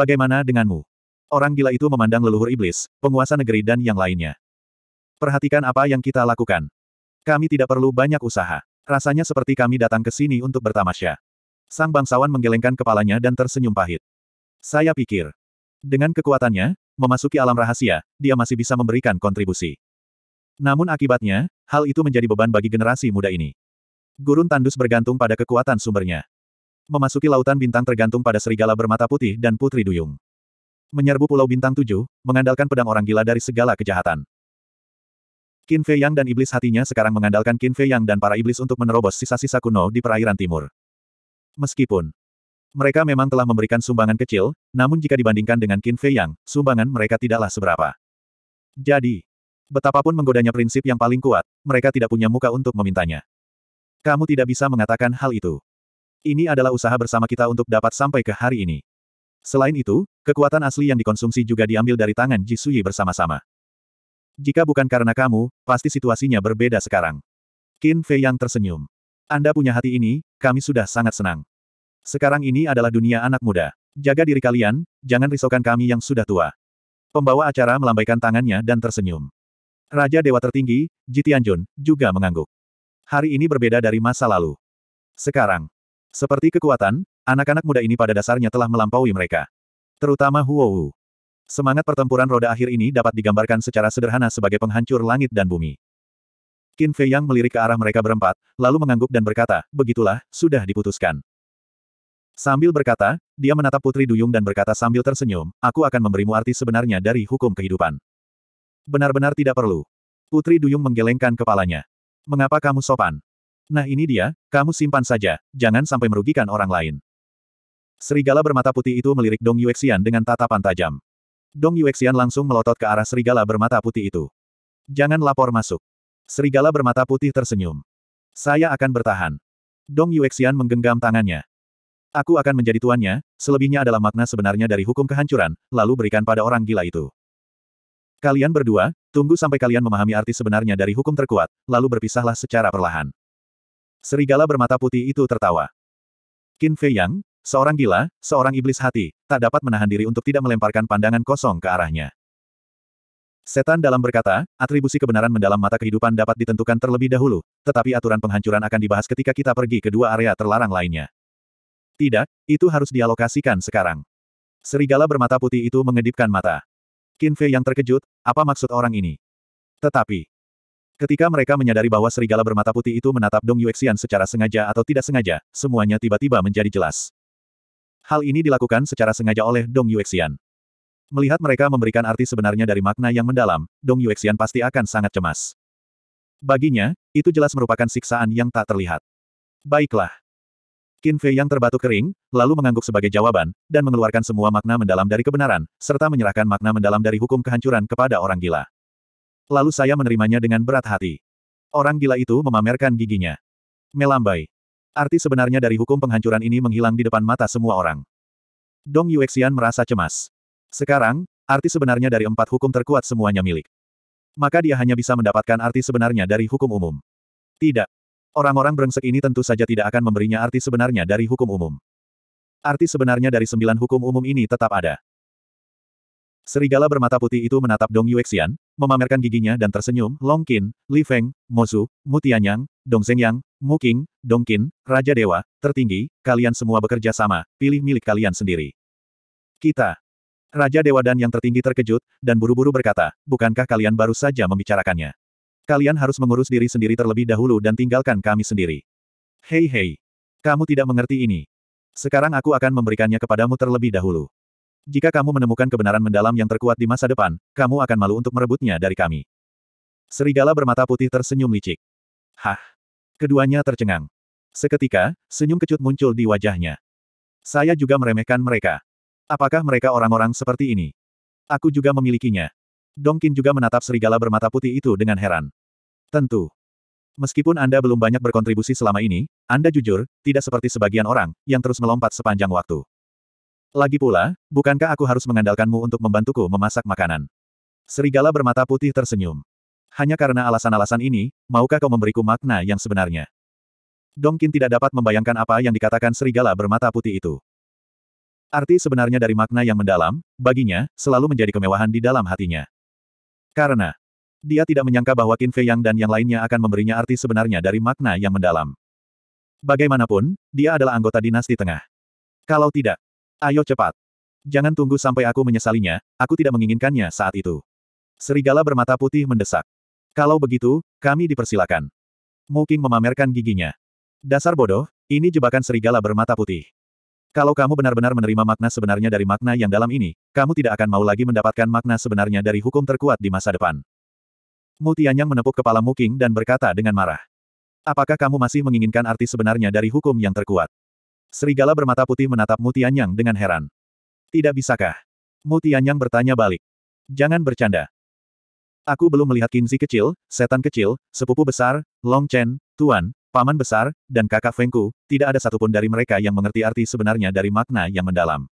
Bagaimana denganmu? Orang gila itu memandang leluhur iblis, penguasa negeri dan yang lainnya. Perhatikan apa yang kita lakukan. Kami tidak perlu banyak usaha. Rasanya seperti kami datang ke sini untuk bertamasya. Sang bangsawan menggelengkan kepalanya dan tersenyum pahit. Saya pikir, dengan kekuatannya, memasuki alam rahasia, dia masih bisa memberikan kontribusi. Namun akibatnya, hal itu menjadi beban bagi generasi muda ini. Gurun tandus bergantung pada kekuatan sumbernya memasuki lautan bintang tergantung pada serigala bermata putih dan putri duyung. Menyerbu pulau bintang tujuh, mengandalkan pedang orang gila dari segala kejahatan. Qin Fei Yang dan iblis hatinya sekarang mengandalkan Qin Fei Yang dan para iblis untuk menerobos sisa-sisa kuno di perairan timur. Meskipun mereka memang telah memberikan sumbangan kecil, namun jika dibandingkan dengan Qin Fei Yang, sumbangan mereka tidaklah seberapa. Jadi, betapapun menggodanya prinsip yang paling kuat, mereka tidak punya muka untuk memintanya. Kamu tidak bisa mengatakan hal itu. Ini adalah usaha bersama kita untuk dapat sampai ke hari ini. Selain itu, kekuatan asli yang dikonsumsi juga diambil dari tangan Ji Suyi bersama-sama. Jika bukan karena kamu, pasti situasinya berbeda sekarang. Qin Fei yang tersenyum. Anda punya hati ini, kami sudah sangat senang. Sekarang ini adalah dunia anak muda. Jaga diri kalian, jangan risaukan kami yang sudah tua. Pembawa acara melambaikan tangannya dan tersenyum. Raja Dewa Tertinggi, Jitianjun, juga mengangguk. Hari ini berbeda dari masa lalu. Sekarang, seperti kekuatan, anak-anak muda ini pada dasarnya telah melampaui mereka. Terutama Huo Wu. Semangat pertempuran roda akhir ini dapat digambarkan secara sederhana sebagai penghancur langit dan bumi. Qin Fei Yang melirik ke arah mereka berempat, lalu mengangguk dan berkata, begitulah, sudah diputuskan. Sambil berkata, dia menatap Putri Duyung dan berkata sambil tersenyum, aku akan memberimu arti sebenarnya dari hukum kehidupan. Benar-benar tidak perlu. Putri Duyung menggelengkan kepalanya. Mengapa kamu sopan? Nah ini dia, kamu simpan saja, jangan sampai merugikan orang lain. Serigala bermata putih itu melirik Dong Yuexian dengan tatapan tajam. Dong Yuexian langsung melotot ke arah serigala bermata putih itu. Jangan lapor masuk. Serigala bermata putih tersenyum. Saya akan bertahan. Dong Yuexian menggenggam tangannya. Aku akan menjadi tuannya, selebihnya adalah makna sebenarnya dari hukum kehancuran, lalu berikan pada orang gila itu. Kalian berdua, tunggu sampai kalian memahami arti sebenarnya dari hukum terkuat, lalu berpisahlah secara perlahan. Serigala bermata putih itu tertawa. Qin Fei Yang, seorang gila, seorang iblis hati, tak dapat menahan diri untuk tidak melemparkan pandangan kosong ke arahnya. Setan dalam berkata, atribusi kebenaran mendalam mata kehidupan dapat ditentukan terlebih dahulu, tetapi aturan penghancuran akan dibahas ketika kita pergi ke dua area terlarang lainnya. Tidak, itu harus dialokasikan sekarang. Serigala bermata putih itu mengedipkan mata. Qin Fei yang terkejut, apa maksud orang ini? Tetapi, Ketika mereka menyadari bahwa serigala bermata putih itu menatap Dong Yuexian secara sengaja atau tidak sengaja, semuanya tiba-tiba menjadi jelas. Hal ini dilakukan secara sengaja oleh Dong Yuexian. Melihat mereka memberikan arti sebenarnya dari makna yang mendalam, Dong Yuexian pasti akan sangat cemas. Baginya, itu jelas merupakan siksaan yang tak terlihat. Baiklah. Qin Fei yang terbatuk kering, lalu mengangguk sebagai jawaban, dan mengeluarkan semua makna mendalam dari kebenaran, serta menyerahkan makna mendalam dari hukum kehancuran kepada orang gila. Lalu saya menerimanya dengan berat hati. Orang gila itu memamerkan giginya. Melambai. Arti sebenarnya dari hukum penghancuran ini menghilang di depan mata semua orang. Dong Yuexian merasa cemas. Sekarang, arti sebenarnya dari empat hukum terkuat semuanya milik. Maka dia hanya bisa mendapatkan arti sebenarnya dari hukum umum. Tidak. Orang-orang brengsek ini tentu saja tidak akan memberinya arti sebenarnya dari hukum umum. Arti sebenarnya dari sembilan hukum umum ini tetap ada. Serigala bermata putih itu menatap Dong Yuexian, memamerkan giginya dan tersenyum, Long Qin, Li Feng, Mozu, Mutianyang, Dong Zhengyang, Mu Qing, Dong Qin, Raja Dewa, tertinggi, kalian semua bekerja sama, pilih milik kalian sendiri. Kita. Raja Dewa dan yang tertinggi terkejut, dan buru-buru berkata, bukankah kalian baru saja membicarakannya? Kalian harus mengurus diri sendiri terlebih dahulu dan tinggalkan kami sendiri. Hei hei. Kamu tidak mengerti ini. Sekarang aku akan memberikannya kepadamu terlebih dahulu. Jika kamu menemukan kebenaran mendalam yang terkuat di masa depan, kamu akan malu untuk merebutnya dari kami. Serigala bermata putih tersenyum licik. Hah! Keduanya tercengang. Seketika, senyum kecut muncul di wajahnya. Saya juga meremehkan mereka. Apakah mereka orang-orang seperti ini? Aku juga memilikinya. Dongkin juga menatap serigala bermata putih itu dengan heran. Tentu. Meskipun Anda belum banyak berkontribusi selama ini, Anda jujur, tidak seperti sebagian orang, yang terus melompat sepanjang waktu. Lagi pula, bukankah aku harus mengandalkanmu untuk membantuku memasak makanan? Serigala bermata putih tersenyum. Hanya karena alasan-alasan ini, maukah kau memberiku makna yang sebenarnya? Dongkin tidak dapat membayangkan apa yang dikatakan serigala bermata putih itu. Arti sebenarnya dari makna yang mendalam, baginya, selalu menjadi kemewahan di dalam hatinya. Karena, dia tidak menyangka bahwa Qin Fei Yang dan yang lainnya akan memberinya arti sebenarnya dari makna yang mendalam. Bagaimanapun, dia adalah anggota dinasti tengah. Kalau tidak, Ayo cepat. Jangan tunggu sampai aku menyesalinya, aku tidak menginginkannya saat itu. Serigala bermata putih mendesak. Kalau begitu, kami dipersilakan. Muking memamerkan giginya. Dasar bodoh, ini jebakan serigala bermata putih. Kalau kamu benar-benar menerima makna sebenarnya dari makna yang dalam ini, kamu tidak akan mau lagi mendapatkan makna sebenarnya dari hukum terkuat di masa depan. Mutianyang menepuk kepala Muking dan berkata dengan marah. Apakah kamu masih menginginkan arti sebenarnya dari hukum yang terkuat? Serigala bermata putih menatap Mutianyang dengan heran. Tidak bisakah? Mutianyang bertanya balik. Jangan bercanda. Aku belum melihat Kinzi kecil, setan kecil, sepupu besar, Long Chen, Tuan, paman besar, dan kakak Fengku, tidak ada satupun dari mereka yang mengerti arti sebenarnya dari makna yang mendalam.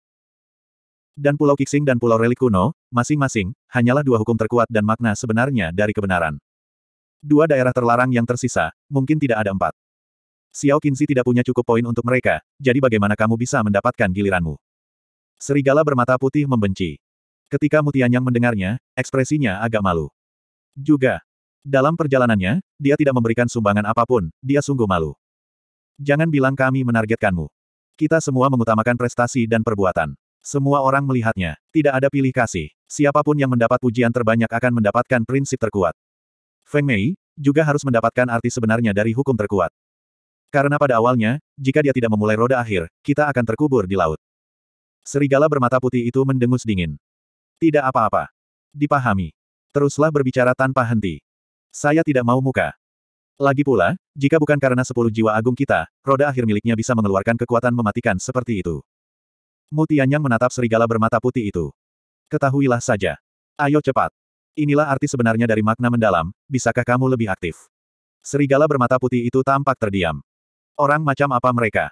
Dan Pulau Kixing dan Pulau Relik Kuno, masing-masing, hanyalah dua hukum terkuat dan makna sebenarnya dari kebenaran. Dua daerah terlarang yang tersisa, mungkin tidak ada empat. Xiao Qinzi tidak punya cukup poin untuk mereka, jadi bagaimana kamu bisa mendapatkan giliranmu? Serigala bermata putih membenci. Ketika Mutianyang mendengarnya, ekspresinya agak malu. Juga. Dalam perjalanannya, dia tidak memberikan sumbangan apapun, dia sungguh malu. Jangan bilang kami menargetkanmu. Kita semua mengutamakan prestasi dan perbuatan. Semua orang melihatnya. Tidak ada pilih kasih. Siapapun yang mendapat pujian terbanyak akan mendapatkan prinsip terkuat. Feng Mei, juga harus mendapatkan arti sebenarnya dari hukum terkuat. Karena pada awalnya, jika dia tidak memulai roda akhir, kita akan terkubur di laut. Serigala bermata putih itu mendengus dingin. Tidak apa-apa. Dipahami. Teruslah berbicara tanpa henti. Saya tidak mau muka. Lagi pula, jika bukan karena sepuluh jiwa agung kita, roda akhir miliknya bisa mengeluarkan kekuatan mematikan seperti itu. yang menatap serigala bermata putih itu. Ketahuilah saja. Ayo cepat. Inilah arti sebenarnya dari makna mendalam, bisakah kamu lebih aktif? Serigala bermata putih itu tampak terdiam. Orang macam apa mereka?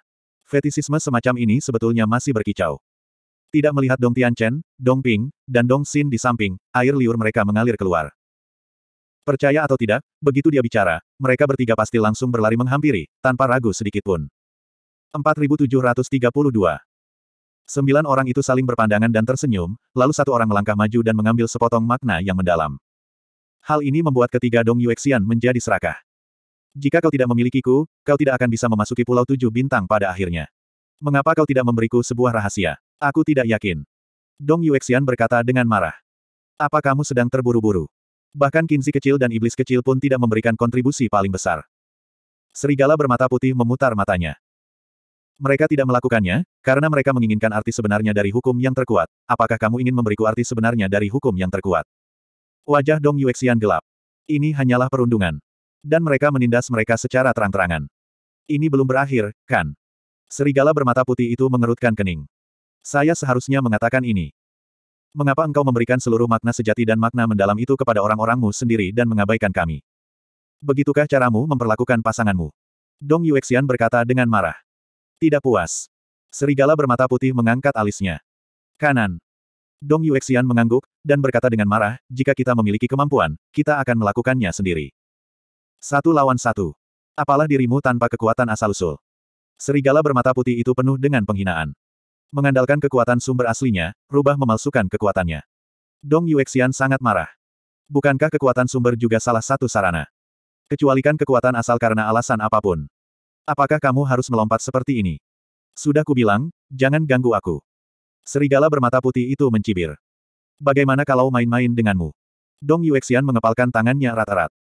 Fetisisme semacam ini sebetulnya masih berkicau. Tidak melihat Dong Tianchen, Dong Ping, dan Dong Xin di samping, air liur mereka mengalir keluar. Percaya atau tidak, begitu dia bicara, mereka bertiga pasti langsung berlari menghampiri, tanpa ragu sedikitpun. 4732 Sembilan orang itu saling berpandangan dan tersenyum, lalu satu orang melangkah maju dan mengambil sepotong makna yang mendalam. Hal ini membuat ketiga Dong Yuexian menjadi serakah. Jika kau tidak memilikiku, kau tidak akan bisa memasuki Pulau Tujuh Bintang pada akhirnya. Mengapa kau tidak memberiku sebuah rahasia? Aku tidak yakin. Dong Yuexian berkata dengan marah. Apa kamu sedang terburu-buru? Bahkan Kinzi kecil dan iblis kecil pun tidak memberikan kontribusi paling besar. Serigala bermata putih memutar matanya. Mereka tidak melakukannya, karena mereka menginginkan arti sebenarnya dari hukum yang terkuat. Apakah kamu ingin memberiku arti sebenarnya dari hukum yang terkuat? Wajah Dong Yuexian gelap. Ini hanyalah perundungan dan mereka menindas mereka secara terang-terangan. Ini belum berakhir, kan? Serigala bermata putih itu mengerutkan kening. Saya seharusnya mengatakan ini. Mengapa engkau memberikan seluruh makna sejati dan makna mendalam itu kepada orang-orangmu sendiri dan mengabaikan kami? Begitukah caramu memperlakukan pasanganmu? Dong Yuexian berkata dengan marah. Tidak puas. Serigala bermata putih mengangkat alisnya. Kanan. Dong Yuexian mengangguk, dan berkata dengan marah, jika kita memiliki kemampuan, kita akan melakukannya sendiri. Satu lawan satu. Apalah dirimu tanpa kekuatan asal-usul. Serigala bermata putih itu penuh dengan penghinaan. Mengandalkan kekuatan sumber aslinya, rubah memalsukan kekuatannya. Dong Yuexian sangat marah. Bukankah kekuatan sumber juga salah satu sarana? Kecualikan kekuatan asal karena alasan apapun. Apakah kamu harus melompat seperti ini? Sudah kubilang, jangan ganggu aku. Serigala bermata putih itu mencibir. Bagaimana kalau main-main denganmu? Dong Yuexian mengepalkan tangannya erat-erat.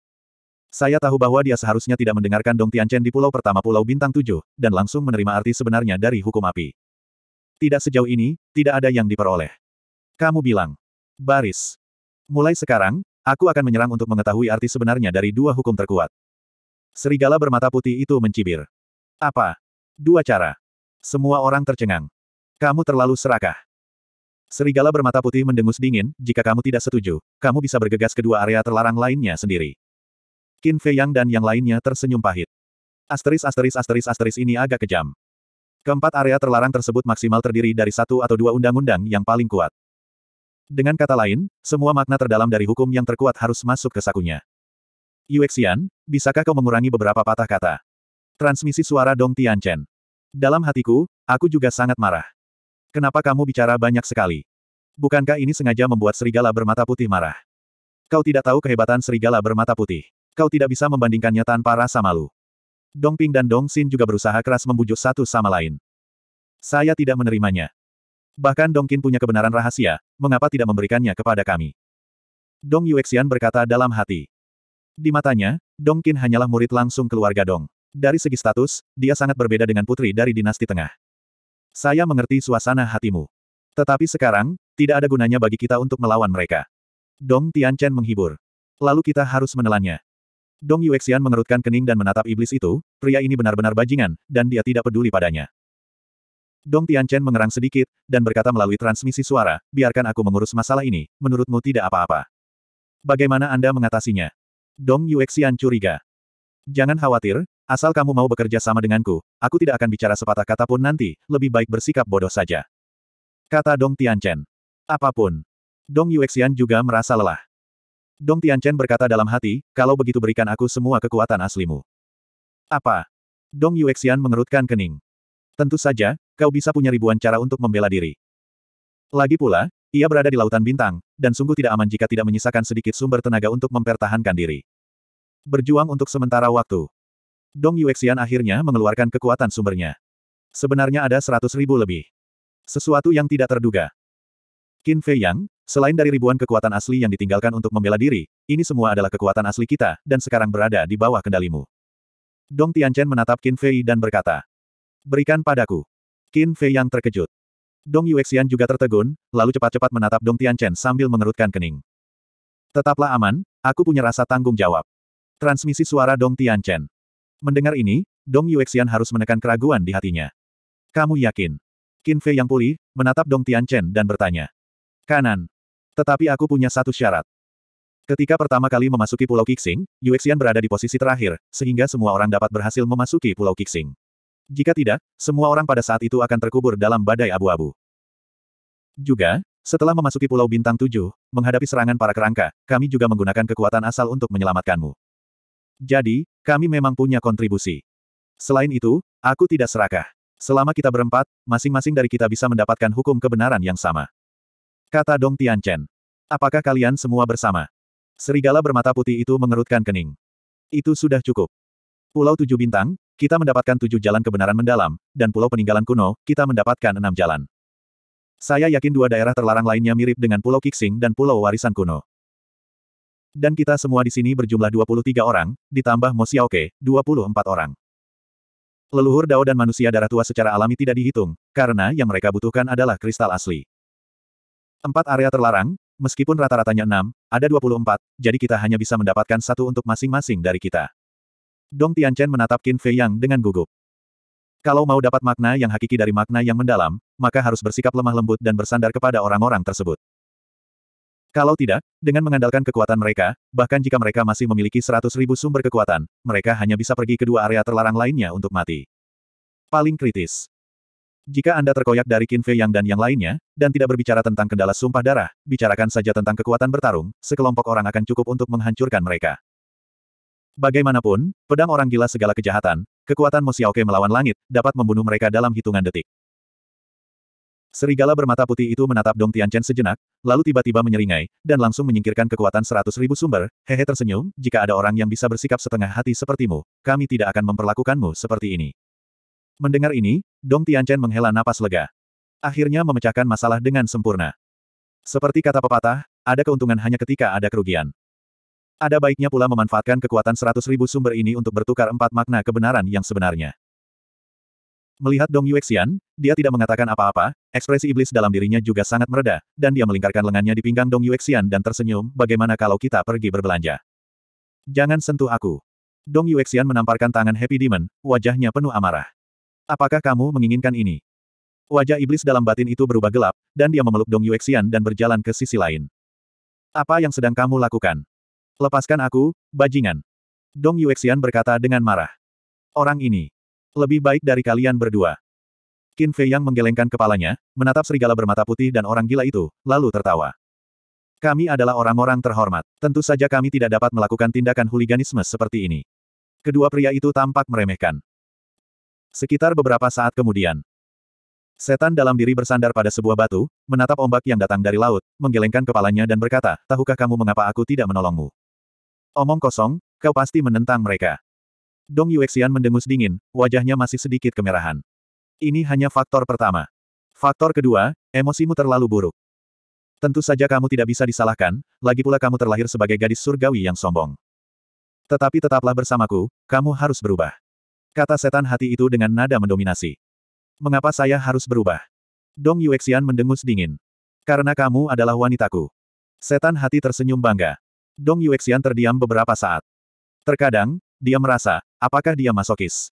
Saya tahu bahwa dia seharusnya tidak mendengarkan Dong Tianchen di pulau pertama Pulau Bintang Tujuh dan langsung menerima arti sebenarnya dari hukum api. Tidak sejauh ini, tidak ada yang diperoleh. Kamu bilang. Baris. Mulai sekarang, aku akan menyerang untuk mengetahui arti sebenarnya dari dua hukum terkuat. Serigala bermata putih itu mencibir. Apa? Dua cara. Semua orang tercengang. Kamu terlalu serakah. Serigala bermata putih mendengus dingin, jika kamu tidak setuju, kamu bisa bergegas ke dua area terlarang lainnya sendiri. Qin Fei Yang dan yang lainnya tersenyum pahit. Asteris asteris asteris asteris ini agak kejam. Keempat area terlarang tersebut maksimal terdiri dari satu atau dua undang-undang yang paling kuat. Dengan kata lain, semua makna terdalam dari hukum yang terkuat harus masuk ke sakunya. Yuexian, bisakah kau mengurangi beberapa patah kata? Transmisi suara Dong Tianchen. Dalam hatiku, aku juga sangat marah. Kenapa kamu bicara banyak sekali? Bukankah ini sengaja membuat serigala bermata putih marah? Kau tidak tahu kehebatan serigala bermata putih kau tidak bisa membandingkannya tanpa rasa malu. Dong Ping dan Dong Xin juga berusaha keras membujuk satu sama lain. Saya tidak menerimanya. Bahkan Dong Qin punya kebenaran rahasia, mengapa tidak memberikannya kepada kami? Dong Yuexian berkata dalam hati. Di matanya, Dong Qin hanyalah murid langsung keluarga Dong. Dari segi status, dia sangat berbeda dengan putri dari dinasti tengah. Saya mengerti suasana hatimu. Tetapi sekarang, tidak ada gunanya bagi kita untuk melawan mereka. Dong Tianchen menghibur. Lalu kita harus menelannya. Dong Yuexian mengerutkan kening dan menatap iblis itu, pria ini benar-benar bajingan, dan dia tidak peduli padanya. Dong Tianchen mengerang sedikit, dan berkata melalui transmisi suara, biarkan aku mengurus masalah ini, menurutmu tidak apa-apa. Bagaimana Anda mengatasinya? Dong Yuexian curiga. Jangan khawatir, asal kamu mau bekerja sama denganku, aku tidak akan bicara sepatah kata pun nanti, lebih baik bersikap bodoh saja. Kata Dong Tianchen. Apapun. Dong Yuexian juga merasa lelah. Dong Tianchen berkata dalam hati, kalau begitu berikan aku semua kekuatan aslimu. Apa? Dong Yuexian mengerutkan kening. Tentu saja, kau bisa punya ribuan cara untuk membela diri. Lagi pula, ia berada di lautan bintang, dan sungguh tidak aman jika tidak menyisakan sedikit sumber tenaga untuk mempertahankan diri. Berjuang untuk sementara waktu. Dong Yuexian akhirnya mengeluarkan kekuatan sumbernya. Sebenarnya ada seratus ribu lebih. Sesuatu yang tidak terduga. Qin Fei Yang, selain dari ribuan kekuatan asli yang ditinggalkan untuk membela diri, ini semua adalah kekuatan asli kita, dan sekarang berada di bawah kendalimu. Dong Tian Chen menatap Qin Fei dan berkata, Berikan padaku. Qin Fei Yang terkejut. Dong Yuexian juga tertegun, lalu cepat-cepat menatap Dong Tian Chen sambil mengerutkan kening. Tetaplah aman, aku punya rasa tanggung jawab. Transmisi suara Dong Tian Chen. Mendengar ini, Dong Yuexian harus menekan keraguan di hatinya. Kamu yakin? Qin Fei yang pulih, menatap Dong Tian Chen dan bertanya. Kanan. Tetapi aku punya satu syarat. Ketika pertama kali memasuki Pulau Kixing, Yuexian berada di posisi terakhir, sehingga semua orang dapat berhasil memasuki Pulau Kixing. Jika tidak, semua orang pada saat itu akan terkubur dalam badai abu-abu. Juga, setelah memasuki Pulau Bintang 7, menghadapi serangan para kerangka, kami juga menggunakan kekuatan asal untuk menyelamatkanmu. Jadi, kami memang punya kontribusi. Selain itu, aku tidak serakah. Selama kita berempat, masing-masing dari kita bisa mendapatkan hukum kebenaran yang sama. Kata Dong Tianchen. Apakah kalian semua bersama? Serigala bermata putih itu mengerutkan kening. Itu sudah cukup. Pulau Tujuh Bintang, kita mendapatkan tujuh jalan kebenaran mendalam, dan Pulau Peninggalan Kuno, kita mendapatkan enam jalan. Saya yakin dua daerah terlarang lainnya mirip dengan Pulau Kixing dan Pulau Warisan Kuno. Dan kita semua di sini berjumlah 23 orang, ditambah Mo Xiaoke, 24 orang. Leluhur Dao dan manusia darah tua secara alami tidak dihitung, karena yang mereka butuhkan adalah kristal asli. Empat area terlarang, meskipun rata-ratanya enam, ada dua puluh empat. jadi kita hanya bisa mendapatkan satu untuk masing-masing dari kita. Dong Tianchen menatap Qin Fei Yang dengan gugup. Kalau mau dapat makna yang hakiki dari makna yang mendalam, maka harus bersikap lemah lembut dan bersandar kepada orang-orang tersebut. Kalau tidak, dengan mengandalkan kekuatan mereka, bahkan jika mereka masih memiliki seratus ribu sumber kekuatan, mereka hanya bisa pergi ke dua area terlarang lainnya untuk mati. Paling kritis. Jika Anda terkoyak dari Qin Fei Yang dan yang lainnya, dan tidak berbicara tentang kendala sumpah darah, bicarakan saja tentang kekuatan bertarung, sekelompok orang akan cukup untuk menghancurkan mereka. Bagaimanapun, pedang orang gila segala kejahatan, kekuatan Mo Xiaoke melawan langit, dapat membunuh mereka dalam hitungan detik. Serigala bermata putih itu menatap Dong Tianchen sejenak, lalu tiba-tiba menyeringai, dan langsung menyingkirkan kekuatan seratus ribu sumber, hehe tersenyum, jika ada orang yang bisa bersikap setengah hati sepertimu, kami tidak akan memperlakukanmu seperti ini. Mendengar ini, Dong Tianchen menghela napas lega. Akhirnya memecahkan masalah dengan sempurna. Seperti kata pepatah, ada keuntungan hanya ketika ada kerugian. Ada baiknya pula memanfaatkan kekuatan seratus ribu sumber ini untuk bertukar empat makna kebenaran yang sebenarnya. Melihat Dong Yuexian, dia tidak mengatakan apa-apa, ekspresi iblis dalam dirinya juga sangat mereda, dan dia melingkarkan lengannya di pinggang Dong Yuexian dan tersenyum, bagaimana kalau kita pergi berbelanja? Jangan sentuh aku. Dong Yuexian menamparkan tangan Happy Demon, wajahnya penuh amarah. Apakah kamu menginginkan ini? Wajah iblis dalam batin itu berubah gelap, dan dia memeluk Dong Yuexian dan berjalan ke sisi lain. Apa yang sedang kamu lakukan? Lepaskan aku, bajingan. Dong Yuexian berkata dengan marah. Orang ini. Lebih baik dari kalian berdua. Qin Fei yang menggelengkan kepalanya, menatap serigala bermata putih dan orang gila itu, lalu tertawa. Kami adalah orang-orang terhormat. Tentu saja kami tidak dapat melakukan tindakan huliganisme seperti ini. Kedua pria itu tampak meremehkan. Sekitar beberapa saat kemudian, Setan dalam diri bersandar pada sebuah batu, menatap ombak yang datang dari laut, menggelengkan kepalanya dan berkata, tahukah kamu mengapa aku tidak menolongmu? Omong kosong, kau pasti menentang mereka. Dong Yuexian mendengus dingin, wajahnya masih sedikit kemerahan. Ini hanya faktor pertama. Faktor kedua, emosimu terlalu buruk. Tentu saja kamu tidak bisa disalahkan, lagi pula kamu terlahir sebagai gadis surgawi yang sombong. Tetapi tetaplah bersamaku, kamu harus berubah. Kata setan hati itu dengan nada mendominasi. Mengapa saya harus berubah? Dong Yuexian mendengus dingin. Karena kamu adalah wanitaku. Setan hati tersenyum bangga. Dong Yuexian terdiam beberapa saat. Terkadang, dia merasa, apakah dia masokis?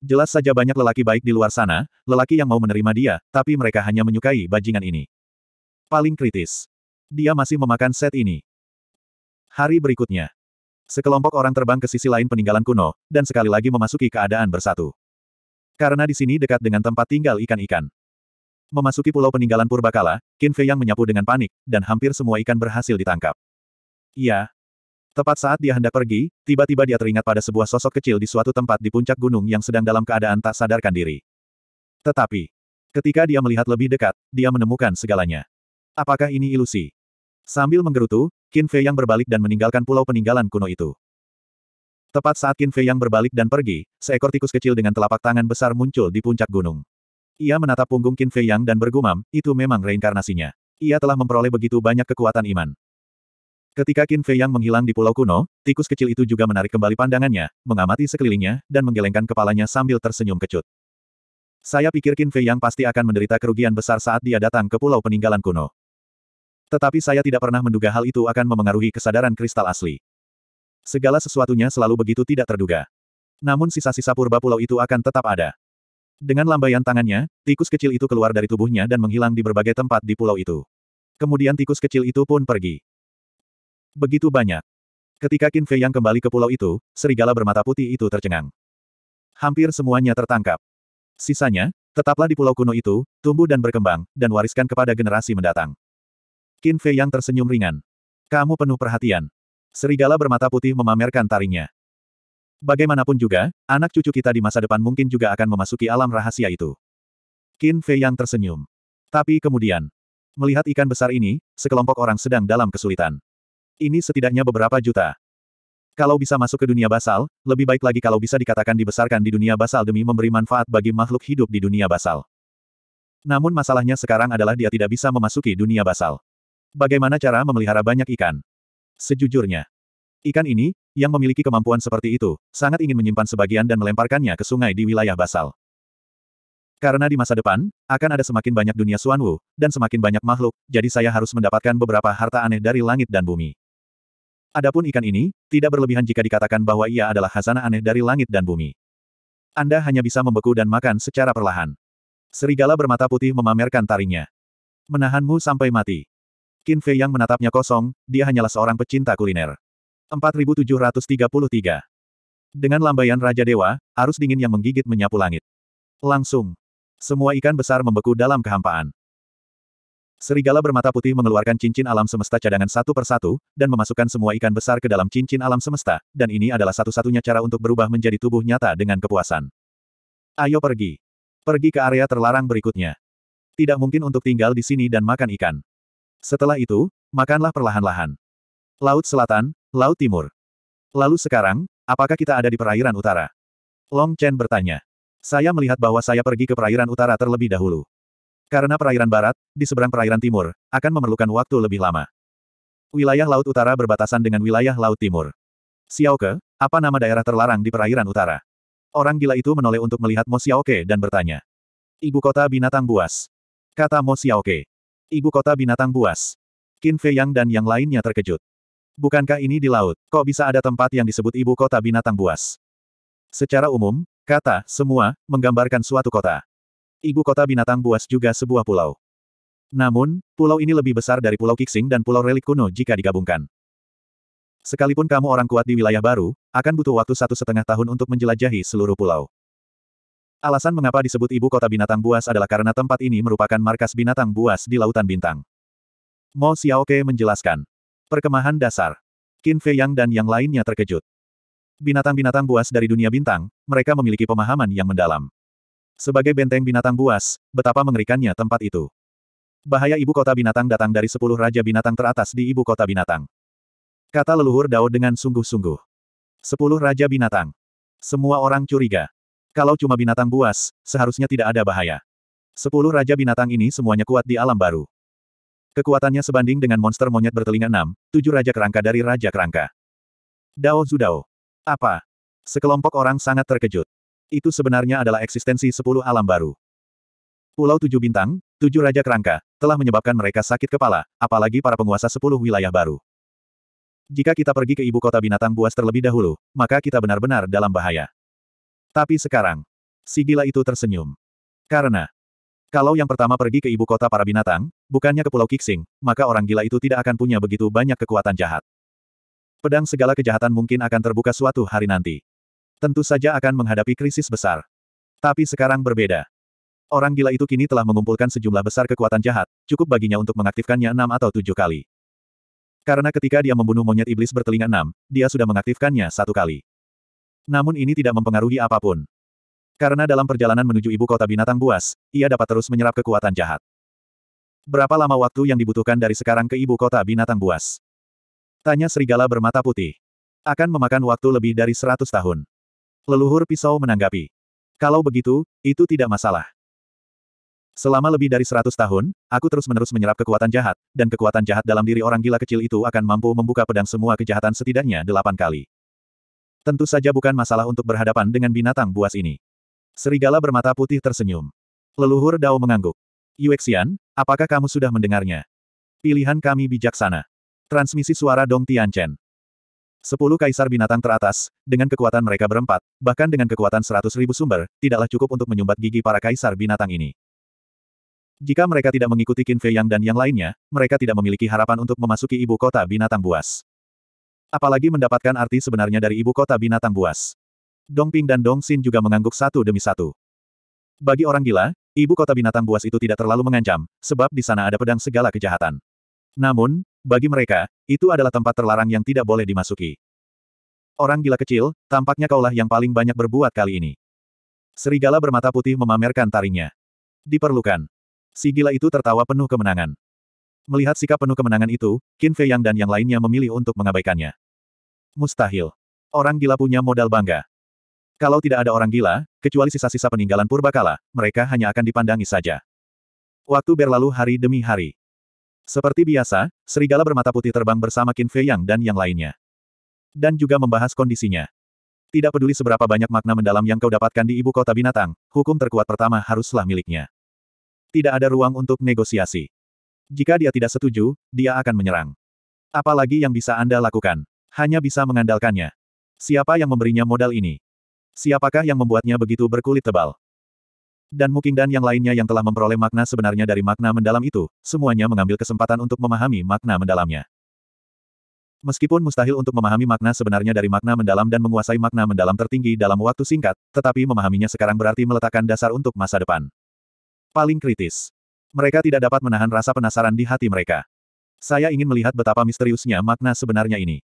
Jelas saja banyak lelaki baik di luar sana, lelaki yang mau menerima dia, tapi mereka hanya menyukai bajingan ini. Paling kritis. Dia masih memakan set ini. Hari berikutnya. Sekelompok orang terbang ke sisi lain peninggalan kuno, dan sekali lagi memasuki keadaan bersatu. Karena di sini dekat dengan tempat tinggal ikan-ikan. Memasuki pulau peninggalan purbakala, Qin Fei yang menyapu dengan panik, dan hampir semua ikan berhasil ditangkap. Iya. Tepat saat dia hendak pergi, tiba-tiba dia teringat pada sebuah sosok kecil di suatu tempat di puncak gunung yang sedang dalam keadaan tak sadarkan diri. Tetapi, ketika dia melihat lebih dekat, dia menemukan segalanya. Apakah ini ilusi? Sambil menggerutu, Qin Fei yang berbalik dan meninggalkan pulau peninggalan kuno itu. Tepat saat Qin Fei yang berbalik dan pergi, seekor tikus kecil dengan telapak tangan besar muncul di puncak gunung. Ia menatap punggung Qin Fei yang dan bergumam, itu memang reinkarnasinya. Ia telah memperoleh begitu banyak kekuatan iman. Ketika Qin Fei yang menghilang di pulau kuno, tikus kecil itu juga menarik kembali pandangannya, mengamati sekelilingnya, dan menggelengkan kepalanya sambil tersenyum kecut. Saya pikir Qin Fei yang pasti akan menderita kerugian besar saat dia datang ke pulau peninggalan kuno. Tetapi saya tidak pernah menduga hal itu akan memengaruhi kesadaran kristal asli. Segala sesuatunya selalu begitu tidak terduga. Namun sisa-sisa purba pulau itu akan tetap ada. Dengan lambaian tangannya, tikus kecil itu keluar dari tubuhnya dan menghilang di berbagai tempat di pulau itu. Kemudian tikus kecil itu pun pergi. Begitu banyak. Ketika Qin Fei yang kembali ke pulau itu, serigala bermata putih itu tercengang. Hampir semuanya tertangkap. Sisanya, tetaplah di pulau kuno itu, tumbuh dan berkembang, dan wariskan kepada generasi mendatang. Qin Fei yang tersenyum ringan. Kamu penuh perhatian. Serigala bermata putih memamerkan taringnya. Bagaimanapun juga, anak cucu kita di masa depan mungkin juga akan memasuki alam rahasia itu. Qin Fei yang tersenyum. Tapi kemudian, melihat ikan besar ini, sekelompok orang sedang dalam kesulitan. Ini setidaknya beberapa juta. Kalau bisa masuk ke dunia basal, lebih baik lagi kalau bisa dikatakan dibesarkan di dunia basal demi memberi manfaat bagi makhluk hidup di dunia basal. Namun masalahnya sekarang adalah dia tidak bisa memasuki dunia basal. Bagaimana cara memelihara banyak ikan? Sejujurnya, ikan ini, yang memiliki kemampuan seperti itu, sangat ingin menyimpan sebagian dan melemparkannya ke sungai di wilayah basal. Karena di masa depan, akan ada semakin banyak dunia Suanwu, dan semakin banyak makhluk, jadi saya harus mendapatkan beberapa harta aneh dari langit dan bumi. Adapun ikan ini, tidak berlebihan jika dikatakan bahwa ia adalah khazanah aneh dari langit dan bumi. Anda hanya bisa membeku dan makan secara perlahan. Serigala bermata putih memamerkan taringnya. Menahanmu sampai mati. Qin Fei yang menatapnya kosong, dia hanyalah seorang pecinta kuliner. 4733. Dengan lambaian Raja Dewa, arus dingin yang menggigit menyapu langit. Langsung. Semua ikan besar membeku dalam kehampaan. Serigala bermata putih mengeluarkan cincin alam semesta cadangan satu persatu, dan memasukkan semua ikan besar ke dalam cincin alam semesta, dan ini adalah satu-satunya cara untuk berubah menjadi tubuh nyata dengan kepuasan. Ayo pergi. Pergi ke area terlarang berikutnya. Tidak mungkin untuk tinggal di sini dan makan ikan. Setelah itu, makanlah perlahan-lahan. Laut Selatan, Laut Timur. Lalu sekarang, apakah kita ada di perairan utara? Long Chen bertanya. Saya melihat bahwa saya pergi ke perairan utara terlebih dahulu. Karena perairan barat, di seberang perairan timur, akan memerlukan waktu lebih lama. Wilayah laut utara berbatasan dengan wilayah laut timur. Xiaoke, apa nama daerah terlarang di perairan utara? Orang gila itu menoleh untuk melihat Mo Xiaoke dan bertanya. Ibu kota binatang buas. Kata Mo Xiaoke. Ibu kota binatang buas. Qin Fei Yang dan yang lainnya terkejut. Bukankah ini di laut? Kok bisa ada tempat yang disebut ibu kota binatang buas? Secara umum, kata semua menggambarkan suatu kota. Ibu kota binatang buas juga sebuah pulau. Namun, pulau ini lebih besar dari Pulau Kixing dan Pulau Relik Kuno jika digabungkan. Sekalipun kamu orang kuat di wilayah baru, akan butuh waktu satu setengah tahun untuk menjelajahi seluruh pulau. Alasan mengapa disebut ibu kota binatang buas adalah karena tempat ini merupakan markas binatang buas di Lautan Bintang. Mo Xiaoke menjelaskan. Perkemahan dasar. Qin Fei Yang dan yang lainnya terkejut. Binatang-binatang buas dari dunia bintang, mereka memiliki pemahaman yang mendalam. Sebagai benteng binatang buas, betapa mengerikannya tempat itu. Bahaya ibu kota binatang datang dari sepuluh raja binatang teratas di ibu kota binatang. Kata leluhur Dao dengan sungguh-sungguh. Sepuluh raja binatang. Semua orang curiga. Kalau cuma binatang buas, seharusnya tidak ada bahaya. Sepuluh raja binatang ini semuanya kuat di alam baru. Kekuatannya sebanding dengan monster monyet bertelinga enam, tujuh raja kerangka dari raja kerangka. Dao Zudao. Apa? Sekelompok orang sangat terkejut. Itu sebenarnya adalah eksistensi sepuluh alam baru. Pulau Tujuh Bintang, Tujuh Raja Kerangka, telah menyebabkan mereka sakit kepala, apalagi para penguasa sepuluh wilayah baru. Jika kita pergi ke ibu kota binatang buas terlebih dahulu, maka kita benar-benar dalam bahaya. Tapi sekarang, si gila itu tersenyum. Karena, kalau yang pertama pergi ke ibu kota para binatang, bukannya ke Pulau Kixing, maka orang gila itu tidak akan punya begitu banyak kekuatan jahat. Pedang segala kejahatan mungkin akan terbuka suatu hari nanti. Tentu saja akan menghadapi krisis besar. Tapi sekarang berbeda. Orang gila itu kini telah mengumpulkan sejumlah besar kekuatan jahat, cukup baginya untuk mengaktifkannya enam atau tujuh kali. Karena ketika dia membunuh monyet iblis bertelinga enam, dia sudah mengaktifkannya satu kali. Namun ini tidak mempengaruhi apapun. Karena dalam perjalanan menuju ibu kota binatang buas, ia dapat terus menyerap kekuatan jahat. Berapa lama waktu yang dibutuhkan dari sekarang ke ibu kota binatang buas? Tanya serigala bermata putih. Akan memakan waktu lebih dari seratus tahun. Leluhur pisau menanggapi. Kalau begitu, itu tidak masalah. Selama lebih dari seratus tahun, aku terus-menerus menyerap kekuatan jahat, dan kekuatan jahat dalam diri orang gila kecil itu akan mampu membuka pedang semua kejahatan setidaknya delapan kali. Tentu saja bukan masalah untuk berhadapan dengan binatang buas ini. Serigala bermata putih tersenyum. Leluhur Dao mengangguk. Yuexian, apakah kamu sudah mendengarnya? Pilihan kami bijaksana. Transmisi suara Dong Tianchen. Sepuluh kaisar binatang teratas, dengan kekuatan mereka berempat, bahkan dengan kekuatan seratus ribu sumber, tidaklah cukup untuk menyumbat gigi para kaisar binatang ini. Jika mereka tidak mengikuti Qin Fei Yang dan yang lainnya, mereka tidak memiliki harapan untuk memasuki ibu kota binatang buas. Apalagi mendapatkan arti sebenarnya dari ibu kota binatang buas. Dong Ping dan Dong Xin juga mengangguk satu demi satu. Bagi orang gila, ibu kota binatang buas itu tidak terlalu mengancam, sebab di sana ada pedang segala kejahatan. Namun, bagi mereka, itu adalah tempat terlarang yang tidak boleh dimasuki. Orang gila kecil, tampaknya kaulah yang paling banyak berbuat kali ini. Serigala bermata putih memamerkan taringnya. Diperlukan. Si gila itu tertawa penuh kemenangan. Melihat sikap penuh kemenangan itu, Qin Fei Yang dan yang lainnya memilih untuk mengabaikannya. Mustahil. Orang gila punya modal bangga. Kalau tidak ada orang gila, kecuali sisa-sisa peninggalan purbakala, mereka hanya akan dipandangi saja. Waktu berlalu hari demi hari. Seperti biasa, serigala bermata putih terbang bersama Qin Fei Yang dan yang lainnya. Dan juga membahas kondisinya. Tidak peduli seberapa banyak makna mendalam yang kau dapatkan di ibu kota binatang, hukum terkuat pertama haruslah miliknya. Tidak ada ruang untuk negosiasi. Jika dia tidak setuju, dia akan menyerang. Apalagi yang bisa Anda lakukan? hanya bisa mengandalkannya. Siapa yang memberinya modal ini? Siapakah yang membuatnya begitu berkulit tebal? Dan Muking dan yang lainnya yang telah memperoleh makna sebenarnya dari makna mendalam itu, semuanya mengambil kesempatan untuk memahami makna mendalamnya. Meskipun mustahil untuk memahami makna sebenarnya dari makna mendalam dan menguasai makna mendalam tertinggi dalam waktu singkat, tetapi memahaminya sekarang berarti meletakkan dasar untuk masa depan. Paling kritis. Mereka tidak dapat menahan rasa penasaran di hati mereka. Saya ingin melihat betapa misteriusnya makna sebenarnya ini.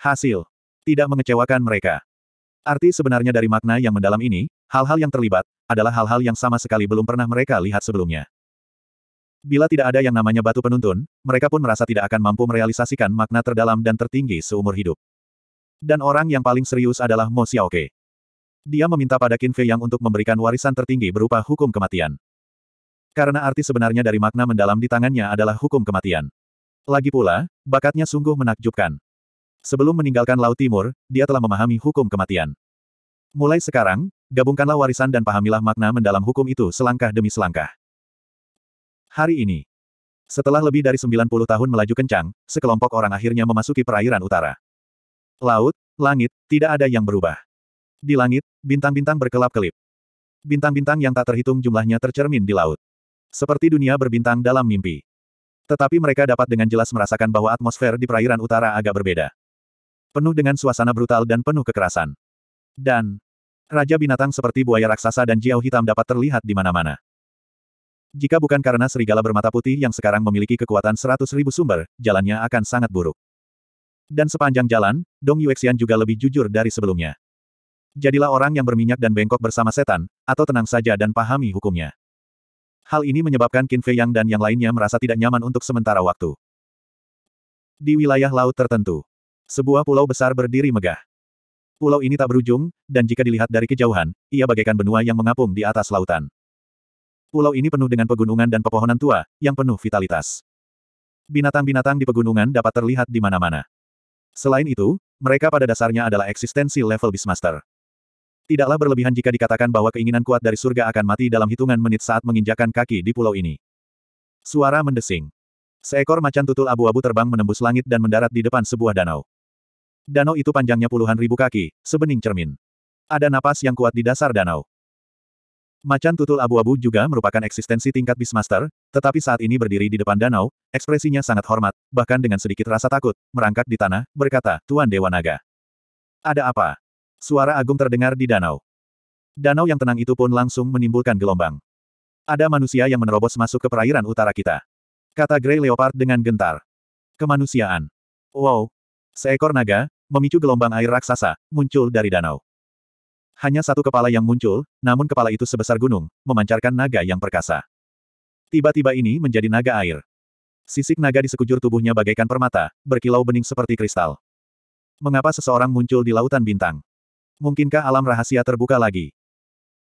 Hasil. Tidak mengecewakan mereka. Arti sebenarnya dari makna yang mendalam ini, hal-hal yang terlibat, adalah hal-hal yang sama sekali belum pernah mereka lihat sebelumnya. Bila tidak ada yang namanya batu penuntun, mereka pun merasa tidak akan mampu merealisasikan makna terdalam dan tertinggi seumur hidup. Dan orang yang paling serius adalah Mo Xiaoke. Dia meminta pada Qin Fei Yang untuk memberikan warisan tertinggi berupa hukum kematian. Karena arti sebenarnya dari makna mendalam di tangannya adalah hukum kematian. Lagi pula, bakatnya sungguh menakjubkan. Sebelum meninggalkan Laut Timur, dia telah memahami hukum kematian. Mulai sekarang, gabungkanlah warisan dan pahamilah makna mendalam hukum itu selangkah demi selangkah. Hari ini, setelah lebih dari 90 tahun melaju kencang, sekelompok orang akhirnya memasuki perairan utara. Laut, langit, tidak ada yang berubah. Di langit, bintang-bintang berkelap-kelip. Bintang-bintang yang tak terhitung jumlahnya tercermin di laut. Seperti dunia berbintang dalam mimpi. Tetapi mereka dapat dengan jelas merasakan bahwa atmosfer di perairan utara agak berbeda penuh dengan suasana brutal dan penuh kekerasan. Dan raja binatang seperti buaya raksasa dan jiao hitam dapat terlihat di mana-mana. Jika bukan karena serigala bermata putih yang sekarang memiliki kekuatan seratus ribu sumber, jalannya akan sangat buruk. Dan sepanjang jalan, Dong Yuexian juga lebih jujur dari sebelumnya. Jadilah orang yang berminyak dan bengkok bersama setan, atau tenang saja dan pahami hukumnya. Hal ini menyebabkan Qin Fei Yang dan yang lainnya merasa tidak nyaman untuk sementara waktu. Di wilayah laut tertentu, sebuah pulau besar berdiri megah. Pulau ini tak berujung, dan jika dilihat dari kejauhan, ia bagaikan benua yang mengapung di atas lautan. Pulau ini penuh dengan pegunungan dan pepohonan tua, yang penuh vitalitas. Binatang-binatang di pegunungan dapat terlihat di mana-mana. Selain itu, mereka pada dasarnya adalah eksistensi level Beastmaster. Tidaklah berlebihan jika dikatakan bahwa keinginan kuat dari surga akan mati dalam hitungan menit saat menginjakan kaki di pulau ini. Suara mendesing. Seekor macan tutul abu-abu terbang menembus langit dan mendarat di depan sebuah danau. Danau itu panjangnya puluhan ribu kaki, sebening cermin. Ada napas yang kuat di dasar danau. Macan tutul abu-abu juga merupakan eksistensi tingkat Beastmaster, tetapi saat ini berdiri di depan danau, ekspresinya sangat hormat, bahkan dengan sedikit rasa takut, merangkak di tanah, berkata, Tuan Dewa Naga. Ada apa? Suara agung terdengar di danau. Danau yang tenang itu pun langsung menimbulkan gelombang. Ada manusia yang menerobos masuk ke perairan utara kita. Kata Grey Leopard dengan gentar. Kemanusiaan. Wow. Seekor naga, memicu gelombang air raksasa, muncul dari danau. Hanya satu kepala yang muncul, namun kepala itu sebesar gunung, memancarkan naga yang perkasa. Tiba-tiba ini menjadi naga air. Sisik naga di sekujur tubuhnya bagaikan permata, berkilau bening seperti kristal. Mengapa seseorang muncul di lautan bintang? Mungkinkah alam rahasia terbuka lagi?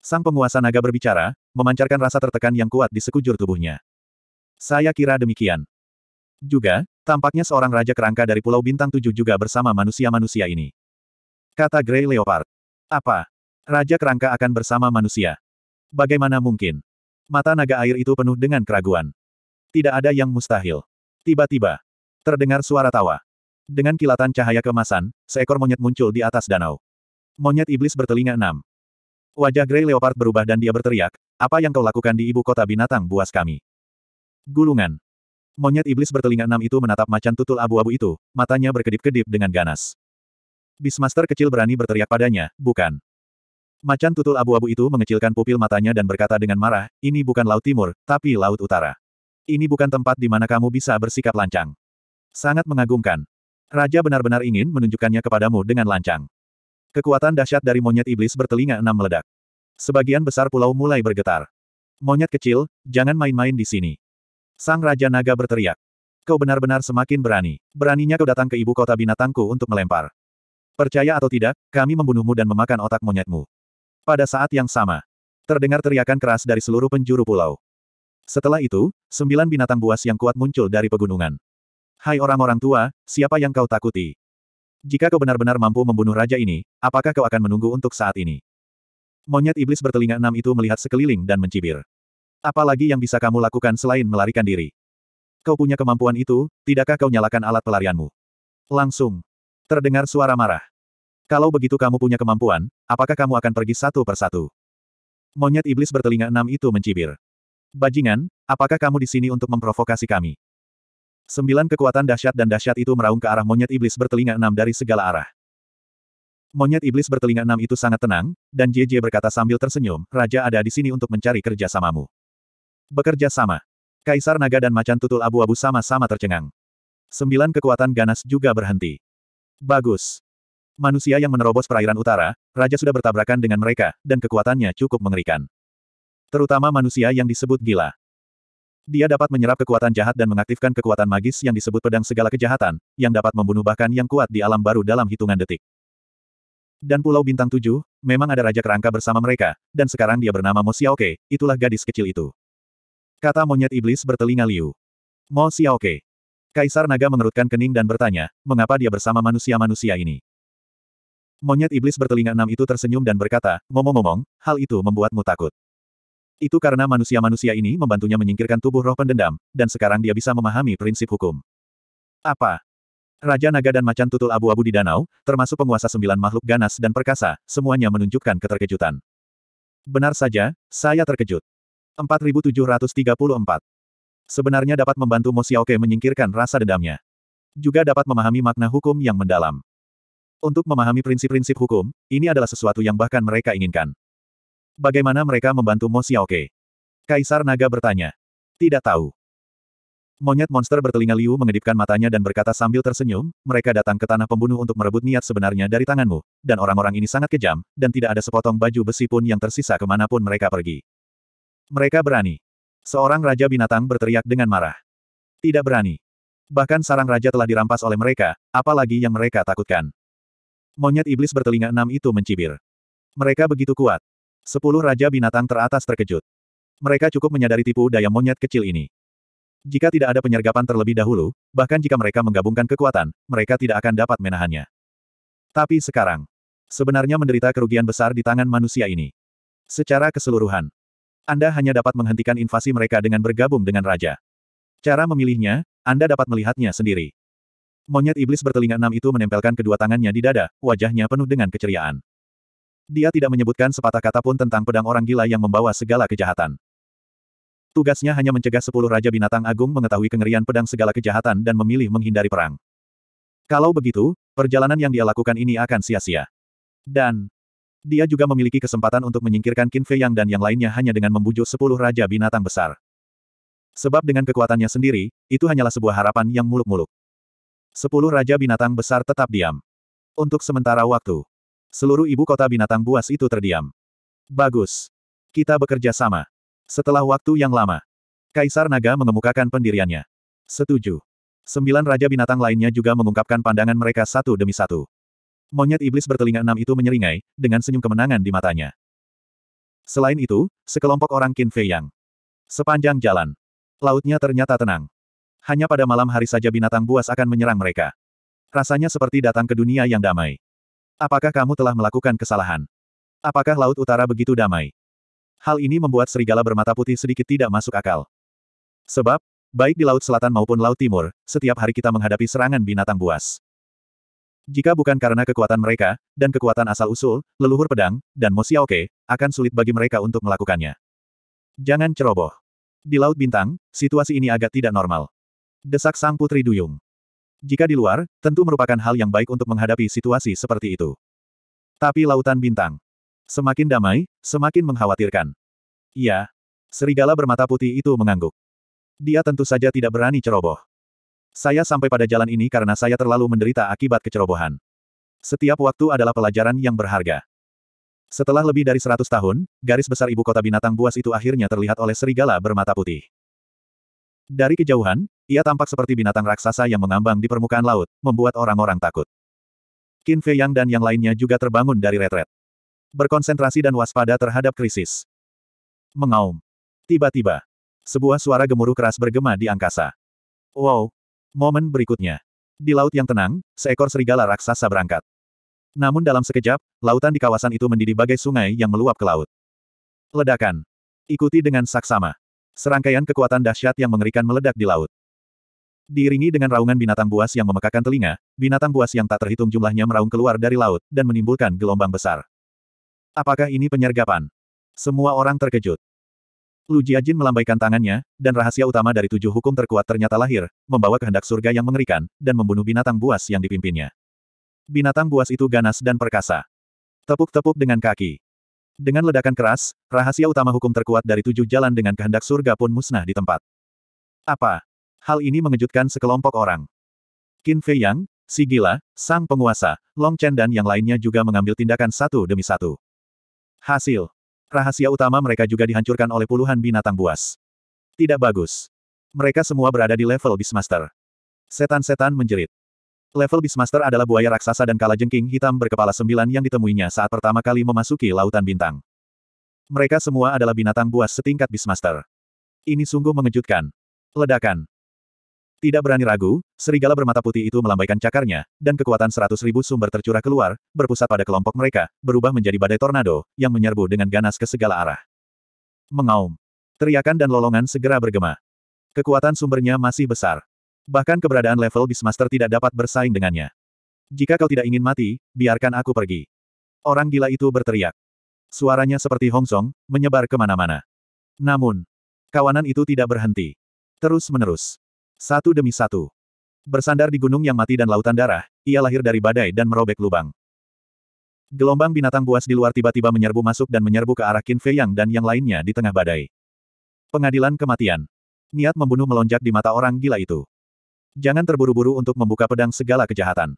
Sang penguasa naga berbicara, memancarkan rasa tertekan yang kuat di sekujur tubuhnya. Saya kira demikian. Juga, Tampaknya seorang raja kerangka dari Pulau Bintang Tujuh juga bersama manusia-manusia ini. Kata Grey Leopard. Apa? Raja kerangka akan bersama manusia. Bagaimana mungkin? Mata naga air itu penuh dengan keraguan. Tidak ada yang mustahil. Tiba-tiba, terdengar suara tawa. Dengan kilatan cahaya kemasan, seekor monyet muncul di atas danau. Monyet iblis bertelinga enam. Wajah Grey Leopard berubah dan dia berteriak, apa yang kau lakukan di ibu kota binatang buas kami? Gulungan. Monyet iblis bertelinga enam itu menatap macan tutul abu-abu itu, matanya berkedip-kedip dengan ganas. Bismaster kecil berani berteriak padanya, bukan. Macan tutul abu-abu itu mengecilkan pupil matanya dan berkata dengan marah, ini bukan Laut Timur, tapi Laut Utara. Ini bukan tempat di mana kamu bisa bersikap lancang. Sangat mengagumkan. Raja benar-benar ingin menunjukkannya kepadamu dengan lancang. Kekuatan dahsyat dari monyet iblis bertelinga enam meledak. Sebagian besar pulau mulai bergetar. Monyet kecil, jangan main-main di sini. Sang Raja Naga berteriak. Kau benar-benar semakin berani. Beraninya kau datang ke ibu kota binatangku untuk melempar. Percaya atau tidak, kami membunuhmu dan memakan otak monyetmu. Pada saat yang sama, terdengar teriakan keras dari seluruh penjuru pulau. Setelah itu, sembilan binatang buas yang kuat muncul dari pegunungan. Hai orang-orang tua, siapa yang kau takuti? Jika kau benar-benar mampu membunuh raja ini, apakah kau akan menunggu untuk saat ini? Monyet iblis bertelinga enam itu melihat sekeliling dan mencibir. Apalagi yang bisa kamu lakukan selain melarikan diri? Kau punya kemampuan itu, tidakkah kau nyalakan alat pelarianmu? Langsung. Terdengar suara marah. Kalau begitu kamu punya kemampuan, apakah kamu akan pergi satu persatu? Monyet iblis bertelinga enam itu mencibir. Bajingan, apakah kamu di sini untuk memprovokasi kami? Sembilan kekuatan dahsyat dan dahsyat itu meraung ke arah monyet iblis bertelinga enam dari segala arah. Monyet iblis bertelinga enam itu sangat tenang, dan JJ berkata sambil tersenyum, Raja ada di sini untuk mencari kerjasamamu. Bekerja sama. Kaisar Naga dan Macan Tutul Abu-Abu sama-sama tercengang. Sembilan kekuatan ganas juga berhenti. Bagus. Manusia yang menerobos perairan utara, Raja sudah bertabrakan dengan mereka, dan kekuatannya cukup mengerikan. Terutama manusia yang disebut gila. Dia dapat menyerap kekuatan jahat dan mengaktifkan kekuatan magis yang disebut pedang segala kejahatan, yang dapat membunuh bahkan yang kuat di alam baru dalam hitungan detik. Dan Pulau Bintang Tujuh, memang ada Raja Kerangka bersama mereka, dan sekarang dia bernama Mo itulah gadis kecil itu. Kata monyet iblis bertelinga liu. Mo Xiaoke. Kaisar naga mengerutkan kening dan bertanya, mengapa dia bersama manusia-manusia ini? Monyet iblis bertelinga enam itu tersenyum dan berkata, ngomong-ngomong, hal itu membuatmu takut. Itu karena manusia-manusia ini membantunya menyingkirkan tubuh roh pendendam, dan sekarang dia bisa memahami prinsip hukum. Apa? Raja naga dan macan tutul abu-abu di danau, termasuk penguasa sembilan makhluk ganas dan perkasa, semuanya menunjukkan keterkejutan. Benar saja, saya terkejut. 4734. Sebenarnya dapat membantu Mo Xiaoke menyingkirkan rasa dendamnya. Juga dapat memahami makna hukum yang mendalam. Untuk memahami prinsip-prinsip hukum, ini adalah sesuatu yang bahkan mereka inginkan. Bagaimana mereka membantu Mo Xiaoke? Kaisar Naga bertanya. Tidak tahu. Monyet monster bertelinga liu mengedipkan matanya dan berkata sambil tersenyum, mereka datang ke tanah pembunuh untuk merebut niat sebenarnya dari tanganmu, dan orang-orang ini sangat kejam, dan tidak ada sepotong baju besi pun yang tersisa kemanapun mereka pergi. Mereka berani. Seorang raja binatang berteriak dengan marah. Tidak berani. Bahkan sarang raja telah dirampas oleh mereka, apalagi yang mereka takutkan. Monyet iblis bertelinga enam itu mencibir. Mereka begitu kuat. Sepuluh raja binatang teratas terkejut. Mereka cukup menyadari tipu daya monyet kecil ini. Jika tidak ada penyergapan terlebih dahulu, bahkan jika mereka menggabungkan kekuatan, mereka tidak akan dapat menahannya. Tapi sekarang, sebenarnya menderita kerugian besar di tangan manusia ini. Secara keseluruhan, anda hanya dapat menghentikan invasi mereka dengan bergabung dengan raja. Cara memilihnya, Anda dapat melihatnya sendiri. Monyet iblis bertelinga enam itu menempelkan kedua tangannya di dada, wajahnya penuh dengan keceriaan. Dia tidak menyebutkan sepatah kata pun tentang pedang orang gila yang membawa segala kejahatan. Tugasnya hanya mencegah sepuluh raja binatang agung mengetahui kengerian pedang segala kejahatan dan memilih menghindari perang. Kalau begitu, perjalanan yang dia lakukan ini akan sia-sia. Dan, dia juga memiliki kesempatan untuk menyingkirkan Qin Fei Yang dan yang lainnya hanya dengan membujuk sepuluh raja binatang besar. Sebab dengan kekuatannya sendiri, itu hanyalah sebuah harapan yang muluk-muluk. Sepuluh raja binatang besar tetap diam. Untuk sementara waktu, seluruh ibu kota binatang buas itu terdiam. Bagus. Kita bekerja sama. Setelah waktu yang lama, Kaisar Naga mengemukakan pendiriannya. Setuju. Sembilan raja binatang lainnya juga mengungkapkan pandangan mereka satu demi satu. Monyet iblis bertelinga enam itu menyeringai, dengan senyum kemenangan di matanya. Selain itu, sekelompok orang Qin Fei Yang. Sepanjang jalan. Lautnya ternyata tenang. Hanya pada malam hari saja binatang buas akan menyerang mereka. Rasanya seperti datang ke dunia yang damai. Apakah kamu telah melakukan kesalahan? Apakah Laut Utara begitu damai? Hal ini membuat serigala bermata putih sedikit tidak masuk akal. Sebab, baik di Laut Selatan maupun Laut Timur, setiap hari kita menghadapi serangan binatang buas. Jika bukan karena kekuatan mereka, dan kekuatan asal-usul, leluhur pedang, dan Mo Xiaoke, akan sulit bagi mereka untuk melakukannya. Jangan ceroboh. Di Laut Bintang, situasi ini agak tidak normal. Desak Sang Putri Duyung. Jika di luar, tentu merupakan hal yang baik untuk menghadapi situasi seperti itu. Tapi Lautan Bintang. Semakin damai, semakin mengkhawatirkan. Iya. Serigala bermata putih itu mengangguk. Dia tentu saja tidak berani ceroboh. Saya sampai pada jalan ini karena saya terlalu menderita akibat kecerobohan. Setiap waktu adalah pelajaran yang berharga. Setelah lebih dari seratus tahun, garis besar ibu kota binatang buas itu akhirnya terlihat oleh serigala bermata putih. Dari kejauhan, ia tampak seperti binatang raksasa yang mengambang di permukaan laut, membuat orang-orang takut. Qin Fei Yang dan yang lainnya juga terbangun dari retret. Berkonsentrasi dan waspada terhadap krisis. Mengaum. Tiba-tiba, sebuah suara gemuruh keras bergema di angkasa. Wow, Momen berikutnya. Di laut yang tenang, seekor serigala raksasa berangkat. Namun dalam sekejap, lautan di kawasan itu mendidih bagai sungai yang meluap ke laut. Ledakan. Ikuti dengan saksama. Serangkaian kekuatan dahsyat yang mengerikan meledak di laut. Diiringi dengan raungan binatang buas yang memekakan telinga, binatang buas yang tak terhitung jumlahnya meraung keluar dari laut, dan menimbulkan gelombang besar. Apakah ini penyergapan? Semua orang terkejut. Lu Jiajin melambaikan tangannya, dan rahasia utama dari tujuh hukum terkuat ternyata lahir, membawa kehendak surga yang mengerikan, dan membunuh binatang buas yang dipimpinnya. Binatang buas itu ganas dan perkasa. Tepuk-tepuk dengan kaki. Dengan ledakan keras, rahasia utama hukum terkuat dari tujuh jalan dengan kehendak surga pun musnah di tempat. Apa? Hal ini mengejutkan sekelompok orang. Qin Fei Yang, si gila, sang penguasa, Long Chen dan yang lainnya juga mengambil tindakan satu demi satu. Hasil. Rahasia utama mereka juga dihancurkan oleh puluhan binatang buas. Tidak bagus. Mereka semua berada di level Beastmaster. Setan-setan menjerit. Level Beastmaster adalah buaya raksasa dan kalajengking hitam berkepala sembilan yang ditemuinya saat pertama kali memasuki Lautan Bintang. Mereka semua adalah binatang buas setingkat Beastmaster. Ini sungguh mengejutkan. Ledakan. Tidak berani ragu, serigala bermata putih itu melambaikan cakarnya, dan kekuatan seratus ribu sumber tercurah keluar, berpusat pada kelompok mereka, berubah menjadi badai tornado, yang menyerbu dengan ganas ke segala arah. Mengaum. Teriakan dan lolongan segera bergema. Kekuatan sumbernya masih besar. Bahkan keberadaan level Beastmaster tidak dapat bersaing dengannya. Jika kau tidak ingin mati, biarkan aku pergi. Orang gila itu berteriak. Suaranya seperti hongsong, menyebar kemana-mana. Namun, kawanan itu tidak berhenti. Terus menerus. Satu demi satu. Bersandar di gunung yang mati dan lautan darah, ia lahir dari badai dan merobek lubang. Gelombang binatang buas di luar tiba-tiba menyerbu masuk dan menyerbu ke arah Qin Fei Yang dan yang lainnya di tengah badai. Pengadilan kematian. Niat membunuh melonjak di mata orang gila itu. Jangan terburu-buru untuk membuka pedang segala kejahatan.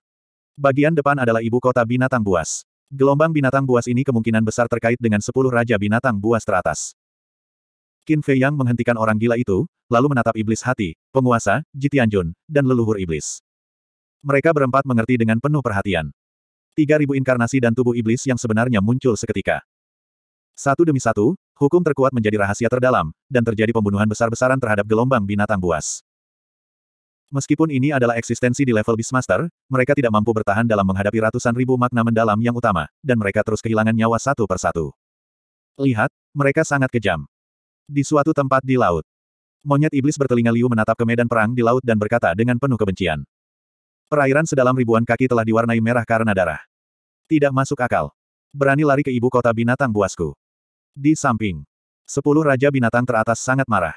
Bagian depan adalah ibu kota binatang buas. Gelombang binatang buas ini kemungkinan besar terkait dengan sepuluh raja binatang buas teratas. Qin Fei Yang menghentikan orang gila itu, lalu menatap iblis hati, penguasa, Jitianjun, dan leluhur iblis. Mereka berempat mengerti dengan penuh perhatian. Tiga ribu inkarnasi dan tubuh iblis yang sebenarnya muncul seketika. Satu demi satu, hukum terkuat menjadi rahasia terdalam, dan terjadi pembunuhan besar-besaran terhadap gelombang binatang buas. Meskipun ini adalah eksistensi di level Beastmaster, mereka tidak mampu bertahan dalam menghadapi ratusan ribu makna mendalam yang utama, dan mereka terus kehilangan nyawa satu persatu. Lihat, mereka sangat kejam. Di suatu tempat di laut. Monyet iblis bertelinga liu menatap ke medan perang di laut dan berkata dengan penuh kebencian. Perairan sedalam ribuan kaki telah diwarnai merah karena darah. Tidak masuk akal. Berani lari ke ibu kota binatang buasku. Di samping, sepuluh raja binatang teratas sangat marah.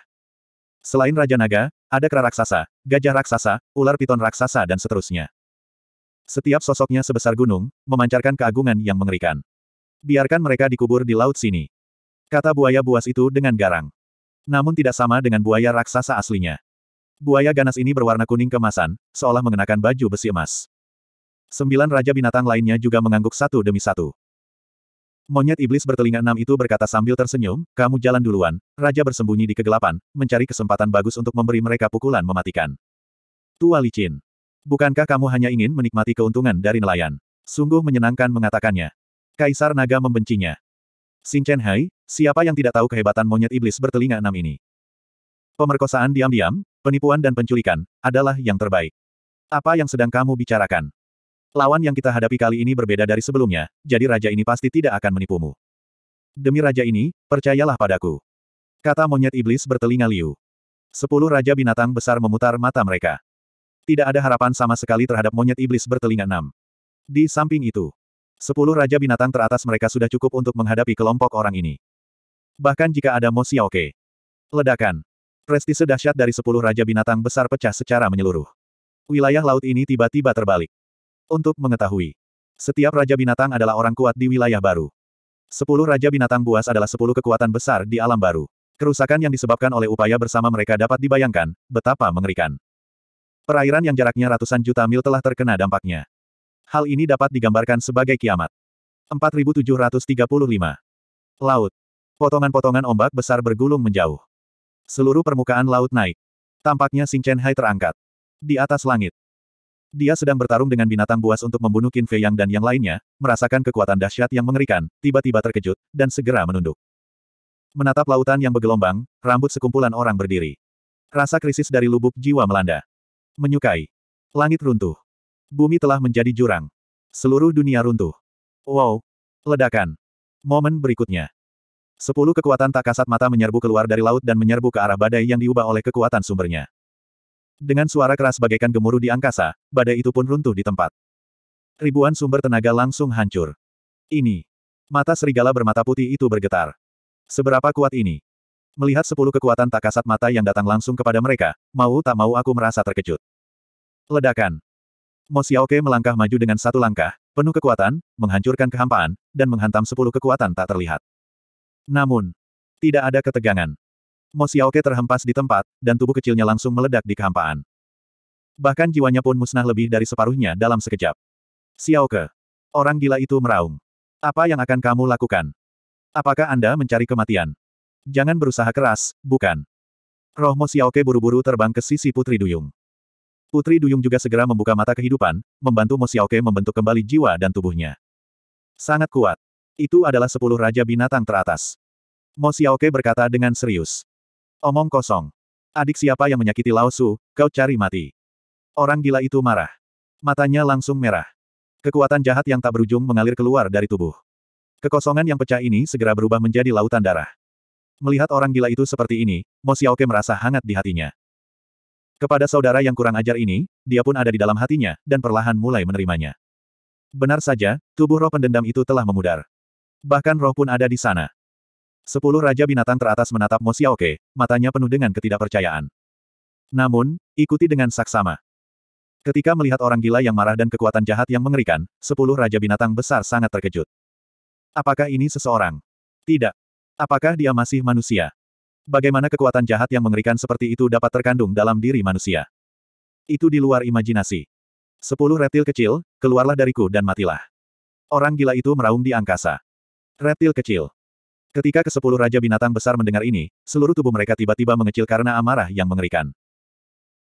Selain Raja Naga, ada kera raksasa, gajah raksasa, ular piton raksasa dan seterusnya. Setiap sosoknya sebesar gunung, memancarkan keagungan yang mengerikan. Biarkan mereka dikubur di laut sini. Kata buaya buas itu dengan garang. Namun tidak sama dengan buaya raksasa aslinya. Buaya ganas ini berwarna kuning kemasan, seolah mengenakan baju besi emas. Sembilan raja binatang lainnya juga mengangguk satu demi satu. Monyet iblis bertelinga enam itu berkata sambil tersenyum, kamu jalan duluan, raja bersembunyi di kegelapan, mencari kesempatan bagus untuk memberi mereka pukulan mematikan. Tua licin. Bukankah kamu hanya ingin menikmati keuntungan dari nelayan? Sungguh menyenangkan mengatakannya. Kaisar naga membencinya. Xin Chen Hai, Siapa yang tidak tahu kehebatan monyet iblis bertelinga enam ini? Pemerkosaan diam-diam, penipuan dan penculikan, adalah yang terbaik. Apa yang sedang kamu bicarakan? Lawan yang kita hadapi kali ini berbeda dari sebelumnya, jadi raja ini pasti tidak akan menipumu. Demi raja ini, percayalah padaku. Kata monyet iblis bertelinga liu. Sepuluh raja binatang besar memutar mata mereka. Tidak ada harapan sama sekali terhadap monyet iblis bertelinga enam. Di samping itu, sepuluh raja binatang teratas mereka sudah cukup untuk menghadapi kelompok orang ini. Bahkan jika ada Mo Xiaoke. Ledakan. Prestise dahsyat dari sepuluh Raja Binatang Besar pecah secara menyeluruh. Wilayah laut ini tiba-tiba terbalik. Untuk mengetahui, setiap Raja Binatang adalah orang kuat di wilayah baru. Sepuluh Raja Binatang Buas adalah sepuluh kekuatan besar di alam baru. Kerusakan yang disebabkan oleh upaya bersama mereka dapat dibayangkan, betapa mengerikan. Perairan yang jaraknya ratusan juta mil telah terkena dampaknya. Hal ini dapat digambarkan sebagai kiamat. 4735. Laut. Potongan-potongan ombak besar bergulung menjauh. Seluruh permukaan laut naik. Tampaknya Xing Chen Hai terangkat. Di atas langit. Dia sedang bertarung dengan binatang buas untuk membunuh Qin Fei Yang dan yang lainnya, merasakan kekuatan dahsyat yang mengerikan, tiba-tiba terkejut, dan segera menunduk. Menatap lautan yang bergelombang, rambut sekumpulan orang berdiri. Rasa krisis dari lubuk jiwa melanda. Menyukai. Langit runtuh. Bumi telah menjadi jurang. Seluruh dunia runtuh. Wow. Ledakan. Momen berikutnya. Sepuluh kekuatan tak kasat mata menyerbu keluar dari laut dan menyerbu ke arah badai yang diubah oleh kekuatan sumbernya. Dengan suara keras bagaikan gemuruh di angkasa, badai itu pun runtuh di tempat. Ribuan sumber tenaga langsung hancur. Ini. Mata serigala bermata putih itu bergetar. Seberapa kuat ini? Melihat sepuluh kekuatan tak kasat mata yang datang langsung kepada mereka, mau tak mau aku merasa terkejut. Ledakan. Mo Xiaoke melangkah maju dengan satu langkah, penuh kekuatan, menghancurkan kehampaan, dan menghantam sepuluh kekuatan tak terlihat. Namun, tidak ada ketegangan. Mo Xiaoke terhempas di tempat, dan tubuh kecilnya langsung meledak di kehampaan. Bahkan jiwanya pun musnah lebih dari separuhnya dalam sekejap. Xiaoke, orang gila itu meraung. Apa yang akan kamu lakukan? Apakah Anda mencari kematian? Jangan berusaha keras, bukan? Roh Mo Xiaoke buru-buru terbang ke sisi Putri Duyung. Putri Duyung juga segera membuka mata kehidupan, membantu Mo Xiaoke membentuk kembali jiwa dan tubuhnya. Sangat kuat. Itu adalah sepuluh raja binatang teratas. Mo Xiaoke berkata dengan serius. Omong kosong. Adik siapa yang menyakiti Lao Su, kau cari mati. Orang gila itu marah. Matanya langsung merah. Kekuatan jahat yang tak berujung mengalir keluar dari tubuh. Kekosongan yang pecah ini segera berubah menjadi lautan darah. Melihat orang gila itu seperti ini, Mo Xiaoke merasa hangat di hatinya. Kepada saudara yang kurang ajar ini, dia pun ada di dalam hatinya, dan perlahan mulai menerimanya. Benar saja, tubuh roh pendendam itu telah memudar. Bahkan roh pun ada di sana. Sepuluh Raja Binatang teratas menatap Mo Xiaoke, matanya penuh dengan ketidakpercayaan. Namun, ikuti dengan saksama. Ketika melihat orang gila yang marah dan kekuatan jahat yang mengerikan, sepuluh Raja Binatang besar sangat terkejut. Apakah ini seseorang? Tidak. Apakah dia masih manusia? Bagaimana kekuatan jahat yang mengerikan seperti itu dapat terkandung dalam diri manusia? Itu di luar imajinasi. Sepuluh reptil kecil, keluarlah dariku dan matilah. Orang gila itu meraung di angkasa. Reptil kecil. Ketika kesepuluh Raja Binatang Besar mendengar ini, seluruh tubuh mereka tiba-tiba mengecil karena amarah yang mengerikan.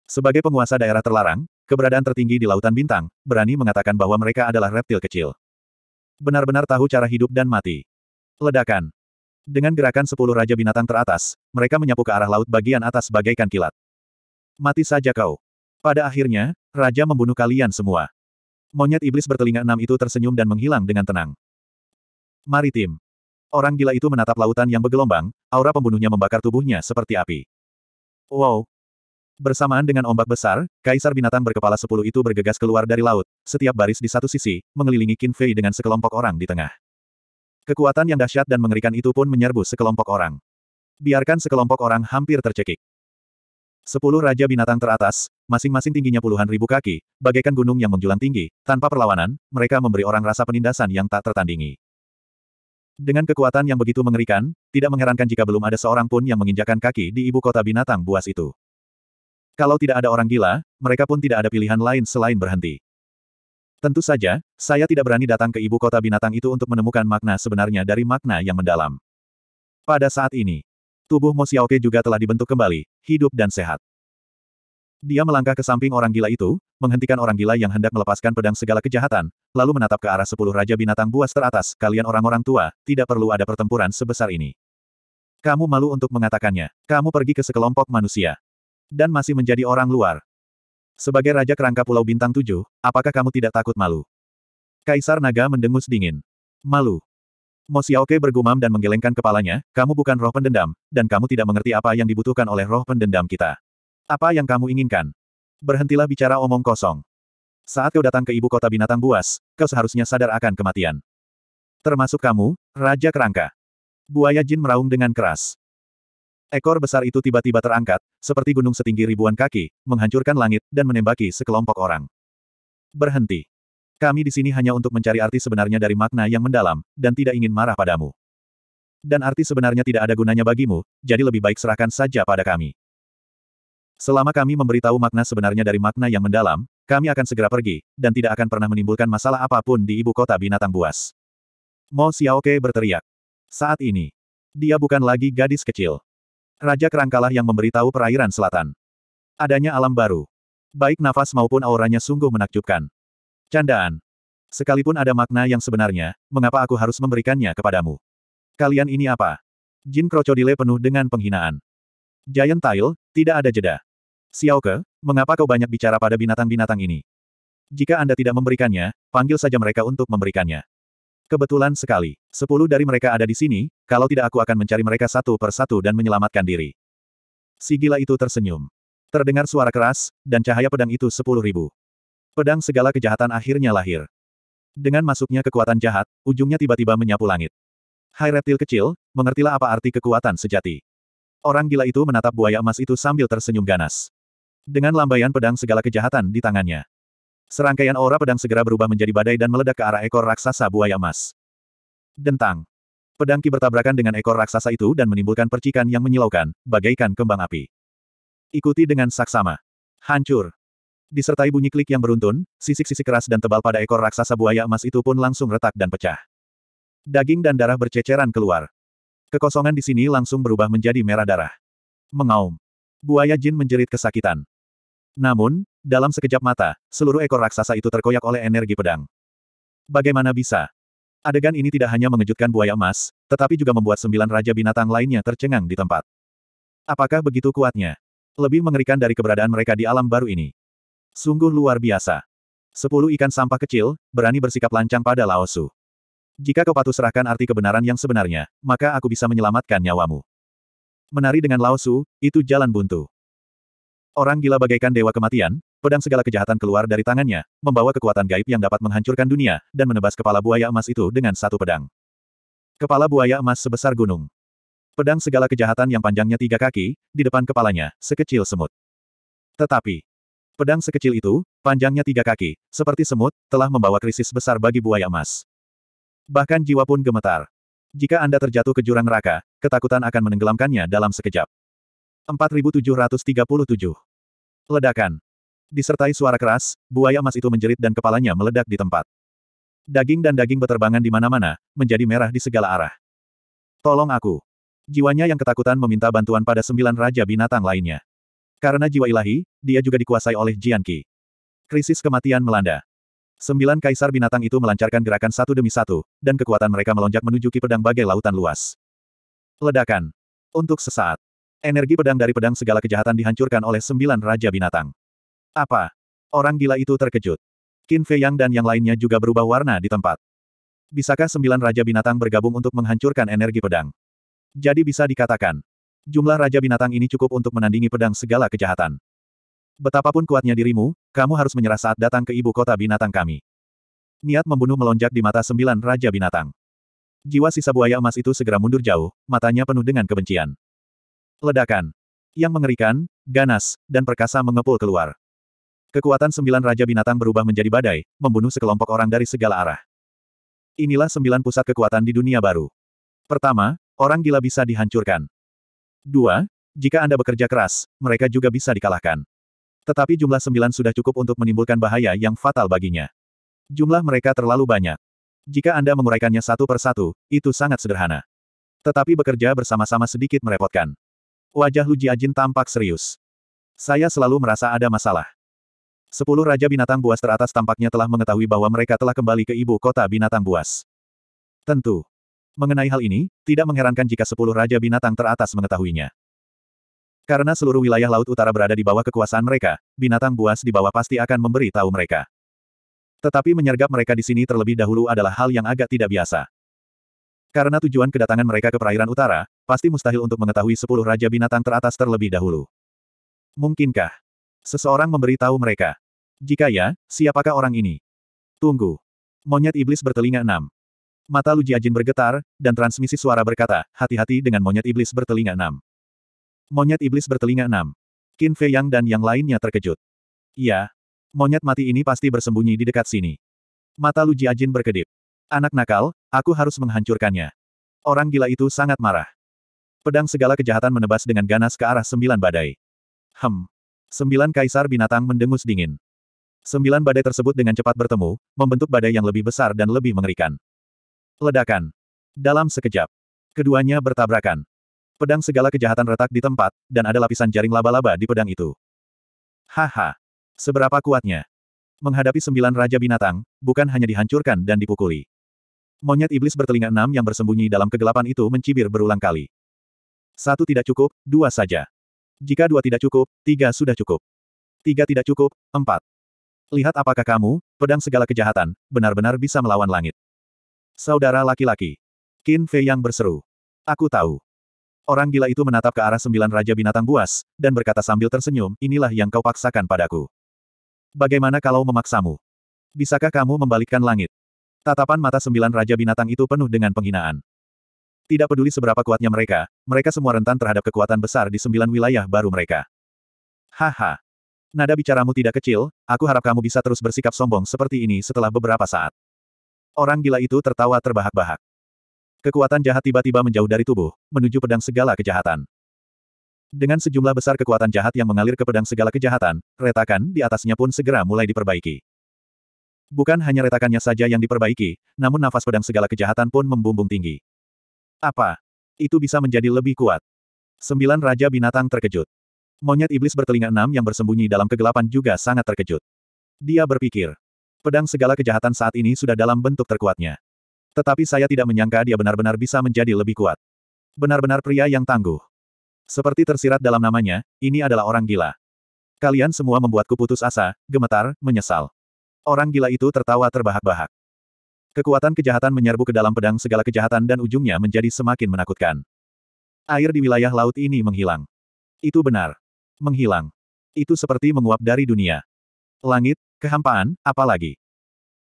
Sebagai penguasa daerah terlarang, keberadaan tertinggi di Lautan Bintang, berani mengatakan bahwa mereka adalah reptil kecil. Benar-benar tahu cara hidup dan mati. Ledakan. Dengan gerakan sepuluh Raja Binatang teratas, mereka menyapu ke arah laut bagian atas bagaikan kilat. Mati saja kau. Pada akhirnya, Raja membunuh kalian semua. Monyet iblis bertelinga enam itu tersenyum dan menghilang dengan tenang. Maritim. Orang gila itu menatap lautan yang bergelombang, aura pembunuhnya membakar tubuhnya seperti api. Wow! Bersamaan dengan ombak besar, kaisar binatang berkepala sepuluh itu bergegas keluar dari laut, setiap baris di satu sisi, mengelilingi Qin Fei dengan sekelompok orang di tengah. Kekuatan yang dahsyat dan mengerikan itu pun menyerbu sekelompok orang. Biarkan sekelompok orang hampir tercekik. Sepuluh raja binatang teratas, masing-masing tingginya puluhan ribu kaki, bagaikan gunung yang menjulang tinggi, tanpa perlawanan, mereka memberi orang rasa penindasan yang tak tertandingi. Dengan kekuatan yang begitu mengerikan, tidak mengherankan jika belum ada seorang pun yang menginjakan kaki di ibu kota binatang buas itu. Kalau tidak ada orang gila, mereka pun tidak ada pilihan lain selain berhenti. Tentu saja, saya tidak berani datang ke ibu kota binatang itu untuk menemukan makna sebenarnya dari makna yang mendalam. Pada saat ini, tubuh Mo Xiaoke juga telah dibentuk kembali, hidup dan sehat. Dia melangkah ke samping orang gila itu, menghentikan orang gila yang hendak melepaskan pedang segala kejahatan, lalu menatap ke arah sepuluh raja binatang buas teratas, kalian orang-orang tua, tidak perlu ada pertempuran sebesar ini. Kamu malu untuk mengatakannya, kamu pergi ke sekelompok manusia. Dan masih menjadi orang luar. Sebagai Raja Kerangka Pulau Bintang Tujuh, apakah kamu tidak takut malu? Kaisar Naga mendengus dingin. Malu. Mo Xiaoke bergumam dan menggelengkan kepalanya, kamu bukan roh pendendam, dan kamu tidak mengerti apa yang dibutuhkan oleh roh pendendam kita. Apa yang kamu inginkan? Berhentilah bicara omong kosong. Saat kau datang ke ibu kota binatang buas, kau seharusnya sadar akan kematian. Termasuk kamu, Raja Kerangka. Buaya Jin meraung dengan keras. Ekor besar itu tiba-tiba terangkat, seperti gunung setinggi ribuan kaki, menghancurkan langit, dan menembaki sekelompok orang. Berhenti. Kami di sini hanya untuk mencari arti sebenarnya dari makna yang mendalam, dan tidak ingin marah padamu. Dan arti sebenarnya tidak ada gunanya bagimu, jadi lebih baik serahkan saja pada kami. Selama kami memberitahu makna sebenarnya dari makna yang mendalam, kami akan segera pergi, dan tidak akan pernah menimbulkan masalah apapun di ibu kota binatang buas. Mo Xiaoke berteriak. Saat ini, dia bukan lagi gadis kecil. Raja Kerangkalah yang memberitahu perairan selatan. Adanya alam baru. Baik nafas maupun auranya sungguh menakjubkan. Candaan. Sekalipun ada makna yang sebenarnya, mengapa aku harus memberikannya kepadamu? Kalian ini apa? Jin Krocodile penuh dengan penghinaan. Giant Tile, tidak ada jeda. Xiao Ke, mengapa kau banyak bicara pada binatang-binatang ini? Jika Anda tidak memberikannya, panggil saja mereka untuk memberikannya. Kebetulan sekali, sepuluh dari mereka ada di sini, kalau tidak aku akan mencari mereka satu per satu dan menyelamatkan diri. Si gila itu tersenyum. Terdengar suara keras, dan cahaya pedang itu sepuluh ribu. Pedang segala kejahatan akhirnya lahir. Dengan masuknya kekuatan jahat, ujungnya tiba-tiba menyapu langit. Hai reptil kecil, mengertilah apa arti kekuatan sejati. Orang gila itu menatap buaya emas itu sambil tersenyum ganas dengan lambaian pedang segala kejahatan di tangannya. Serangkaian aura pedang segera berubah menjadi badai dan meledak ke arah ekor raksasa buaya emas. Dentang. Pedang Ki bertabrakan dengan ekor raksasa itu dan menimbulkan percikan yang menyilaukan, bagaikan kembang api. Ikuti dengan saksama. Hancur. Disertai bunyi klik yang beruntun, sisik-sisik keras dan tebal pada ekor raksasa buaya emas itu pun langsung retak dan pecah. Daging dan darah berceceran keluar. Kekosongan di sini langsung berubah menjadi merah darah. Mengaum. Buaya jin menjerit kesakitan. Namun, dalam sekejap mata, seluruh ekor raksasa itu terkoyak oleh energi pedang. Bagaimana bisa? Adegan ini tidak hanya mengejutkan buaya emas, tetapi juga membuat sembilan raja binatang lainnya tercengang di tempat. Apakah begitu kuatnya? Lebih mengerikan dari keberadaan mereka di alam baru ini. Sungguh luar biasa. Sepuluh ikan sampah kecil, berani bersikap lancang pada Laosu. Jika kau patuh serahkan arti kebenaran yang sebenarnya, maka aku bisa menyelamatkan nyawamu. Menari dengan Laosu, itu jalan buntu. Orang gila bagaikan dewa kematian, pedang segala kejahatan keluar dari tangannya, membawa kekuatan gaib yang dapat menghancurkan dunia, dan menebas kepala buaya emas itu dengan satu pedang. Kepala buaya emas sebesar gunung. Pedang segala kejahatan yang panjangnya tiga kaki, di depan kepalanya, sekecil semut. Tetapi, pedang sekecil itu, panjangnya tiga kaki, seperti semut, telah membawa krisis besar bagi buaya emas. Bahkan jiwa pun gemetar. Jika Anda terjatuh ke jurang neraka, ketakutan akan menenggelamkannya dalam sekejap. 4737. Ledakan. Disertai suara keras, buaya emas itu menjerit dan kepalanya meledak di tempat. Daging dan daging beterbangan di mana-mana, menjadi merah di segala arah. Tolong aku. Jiwanya yang ketakutan meminta bantuan pada sembilan raja binatang lainnya. Karena jiwa ilahi, dia juga dikuasai oleh Jianqi. Krisis kematian melanda. Sembilan kaisar binatang itu melancarkan gerakan satu demi satu, dan kekuatan mereka melonjak menuju ki pedang bagai lautan luas. Ledakan. Untuk sesaat. Energi pedang dari pedang segala kejahatan dihancurkan oleh sembilan raja binatang. Apa? Orang gila itu terkejut. Qin Fei Yang dan yang lainnya juga berubah warna di tempat. Bisakah sembilan raja binatang bergabung untuk menghancurkan energi pedang? Jadi bisa dikatakan, jumlah raja binatang ini cukup untuk menandingi pedang segala kejahatan. Betapapun kuatnya dirimu, kamu harus menyerah saat datang ke ibu kota binatang kami. Niat membunuh melonjak di mata sembilan raja binatang. Jiwa sisa buaya emas itu segera mundur jauh, matanya penuh dengan kebencian. Ledakan. Yang mengerikan, ganas, dan perkasa mengepul keluar. Kekuatan sembilan Raja Binatang berubah menjadi badai, membunuh sekelompok orang dari segala arah. Inilah sembilan pusat kekuatan di dunia baru. Pertama, orang gila bisa dihancurkan. Dua, jika Anda bekerja keras, mereka juga bisa dikalahkan. Tetapi jumlah sembilan sudah cukup untuk menimbulkan bahaya yang fatal baginya. Jumlah mereka terlalu banyak. Jika Anda menguraikannya satu persatu, itu sangat sederhana. Tetapi bekerja bersama-sama sedikit merepotkan. Wajah Lu Jiajin tampak serius. Saya selalu merasa ada masalah. Sepuluh Raja Binatang Buas teratas tampaknya telah mengetahui bahwa mereka telah kembali ke ibu kota Binatang Buas. Tentu. Mengenai hal ini, tidak mengherankan jika sepuluh Raja Binatang teratas mengetahuinya. Karena seluruh wilayah Laut Utara berada di bawah kekuasaan mereka, binatang buas di bawah pasti akan memberi tahu mereka. Tetapi menyergap mereka di sini terlebih dahulu adalah hal yang agak tidak biasa. Karena tujuan kedatangan mereka ke perairan utara, Pasti mustahil untuk mengetahui sepuluh raja binatang teratas terlebih dahulu. Mungkinkah? Seseorang memberitahu mereka. Jika ya, siapakah orang ini? Tunggu. Monyet iblis bertelinga enam. Mata Lu Jiajin bergetar, dan transmisi suara berkata, hati-hati dengan monyet iblis bertelinga enam. Monyet iblis bertelinga enam. Qin Fei Yang dan yang lainnya terkejut. Iya. Monyet mati ini pasti bersembunyi di dekat sini. Mata Lu Jiajin berkedip. Anak nakal, aku harus menghancurkannya. Orang gila itu sangat marah. Pedang segala kejahatan menebas dengan ganas ke arah sembilan badai. Hem. Sembilan kaisar binatang mendengus dingin. Sembilan badai tersebut dengan cepat bertemu, membentuk badai yang lebih besar dan lebih mengerikan. Ledakan. Dalam sekejap. Keduanya bertabrakan. Pedang segala kejahatan retak di tempat, dan ada lapisan jaring laba-laba di pedang itu. Haha. Seberapa kuatnya. Menghadapi sembilan raja binatang, bukan hanya dihancurkan dan dipukuli. Monyet iblis bertelinga enam yang bersembunyi dalam kegelapan itu mencibir berulang kali. Satu tidak cukup, dua saja. Jika dua tidak cukup, tiga sudah cukup. Tiga tidak cukup, empat. Lihat apakah kamu, pedang segala kejahatan, benar-benar bisa melawan langit. Saudara laki-laki. Qin Fei yang berseru. Aku tahu. Orang gila itu menatap ke arah sembilan raja binatang buas, dan berkata sambil tersenyum, inilah yang kau paksakan padaku. Bagaimana kalau memaksamu? Bisakah kamu membalikkan langit? Tatapan mata sembilan raja binatang itu penuh dengan penghinaan. Tidak peduli seberapa kuatnya mereka, mereka semua rentan terhadap kekuatan besar di sembilan wilayah baru mereka. Haha. Nada bicaramu tidak kecil, aku harap kamu bisa terus bersikap sombong seperti ini setelah beberapa saat. Orang gila itu tertawa terbahak-bahak. Kekuatan jahat tiba-tiba menjauh dari tubuh, menuju pedang segala kejahatan. Dengan sejumlah besar kekuatan jahat yang mengalir ke pedang segala kejahatan, retakan di atasnya pun segera mulai diperbaiki. Bukan hanya retakannya saja yang diperbaiki, namun nafas pedang segala kejahatan pun membumbung tinggi. Apa? Itu bisa menjadi lebih kuat. Sembilan Raja Binatang terkejut. Monyet iblis bertelinga enam yang bersembunyi dalam kegelapan juga sangat terkejut. Dia berpikir, pedang segala kejahatan saat ini sudah dalam bentuk terkuatnya. Tetapi saya tidak menyangka dia benar-benar bisa menjadi lebih kuat. Benar-benar pria yang tangguh. Seperti tersirat dalam namanya, ini adalah orang gila. Kalian semua membuatku putus asa, gemetar, menyesal. Orang gila itu tertawa terbahak-bahak. Kekuatan kejahatan menyerbu ke dalam pedang segala kejahatan dan ujungnya menjadi semakin menakutkan. Air di wilayah laut ini menghilang. Itu benar. Menghilang. Itu seperti menguap dari dunia. Langit, kehampaan, apalagi.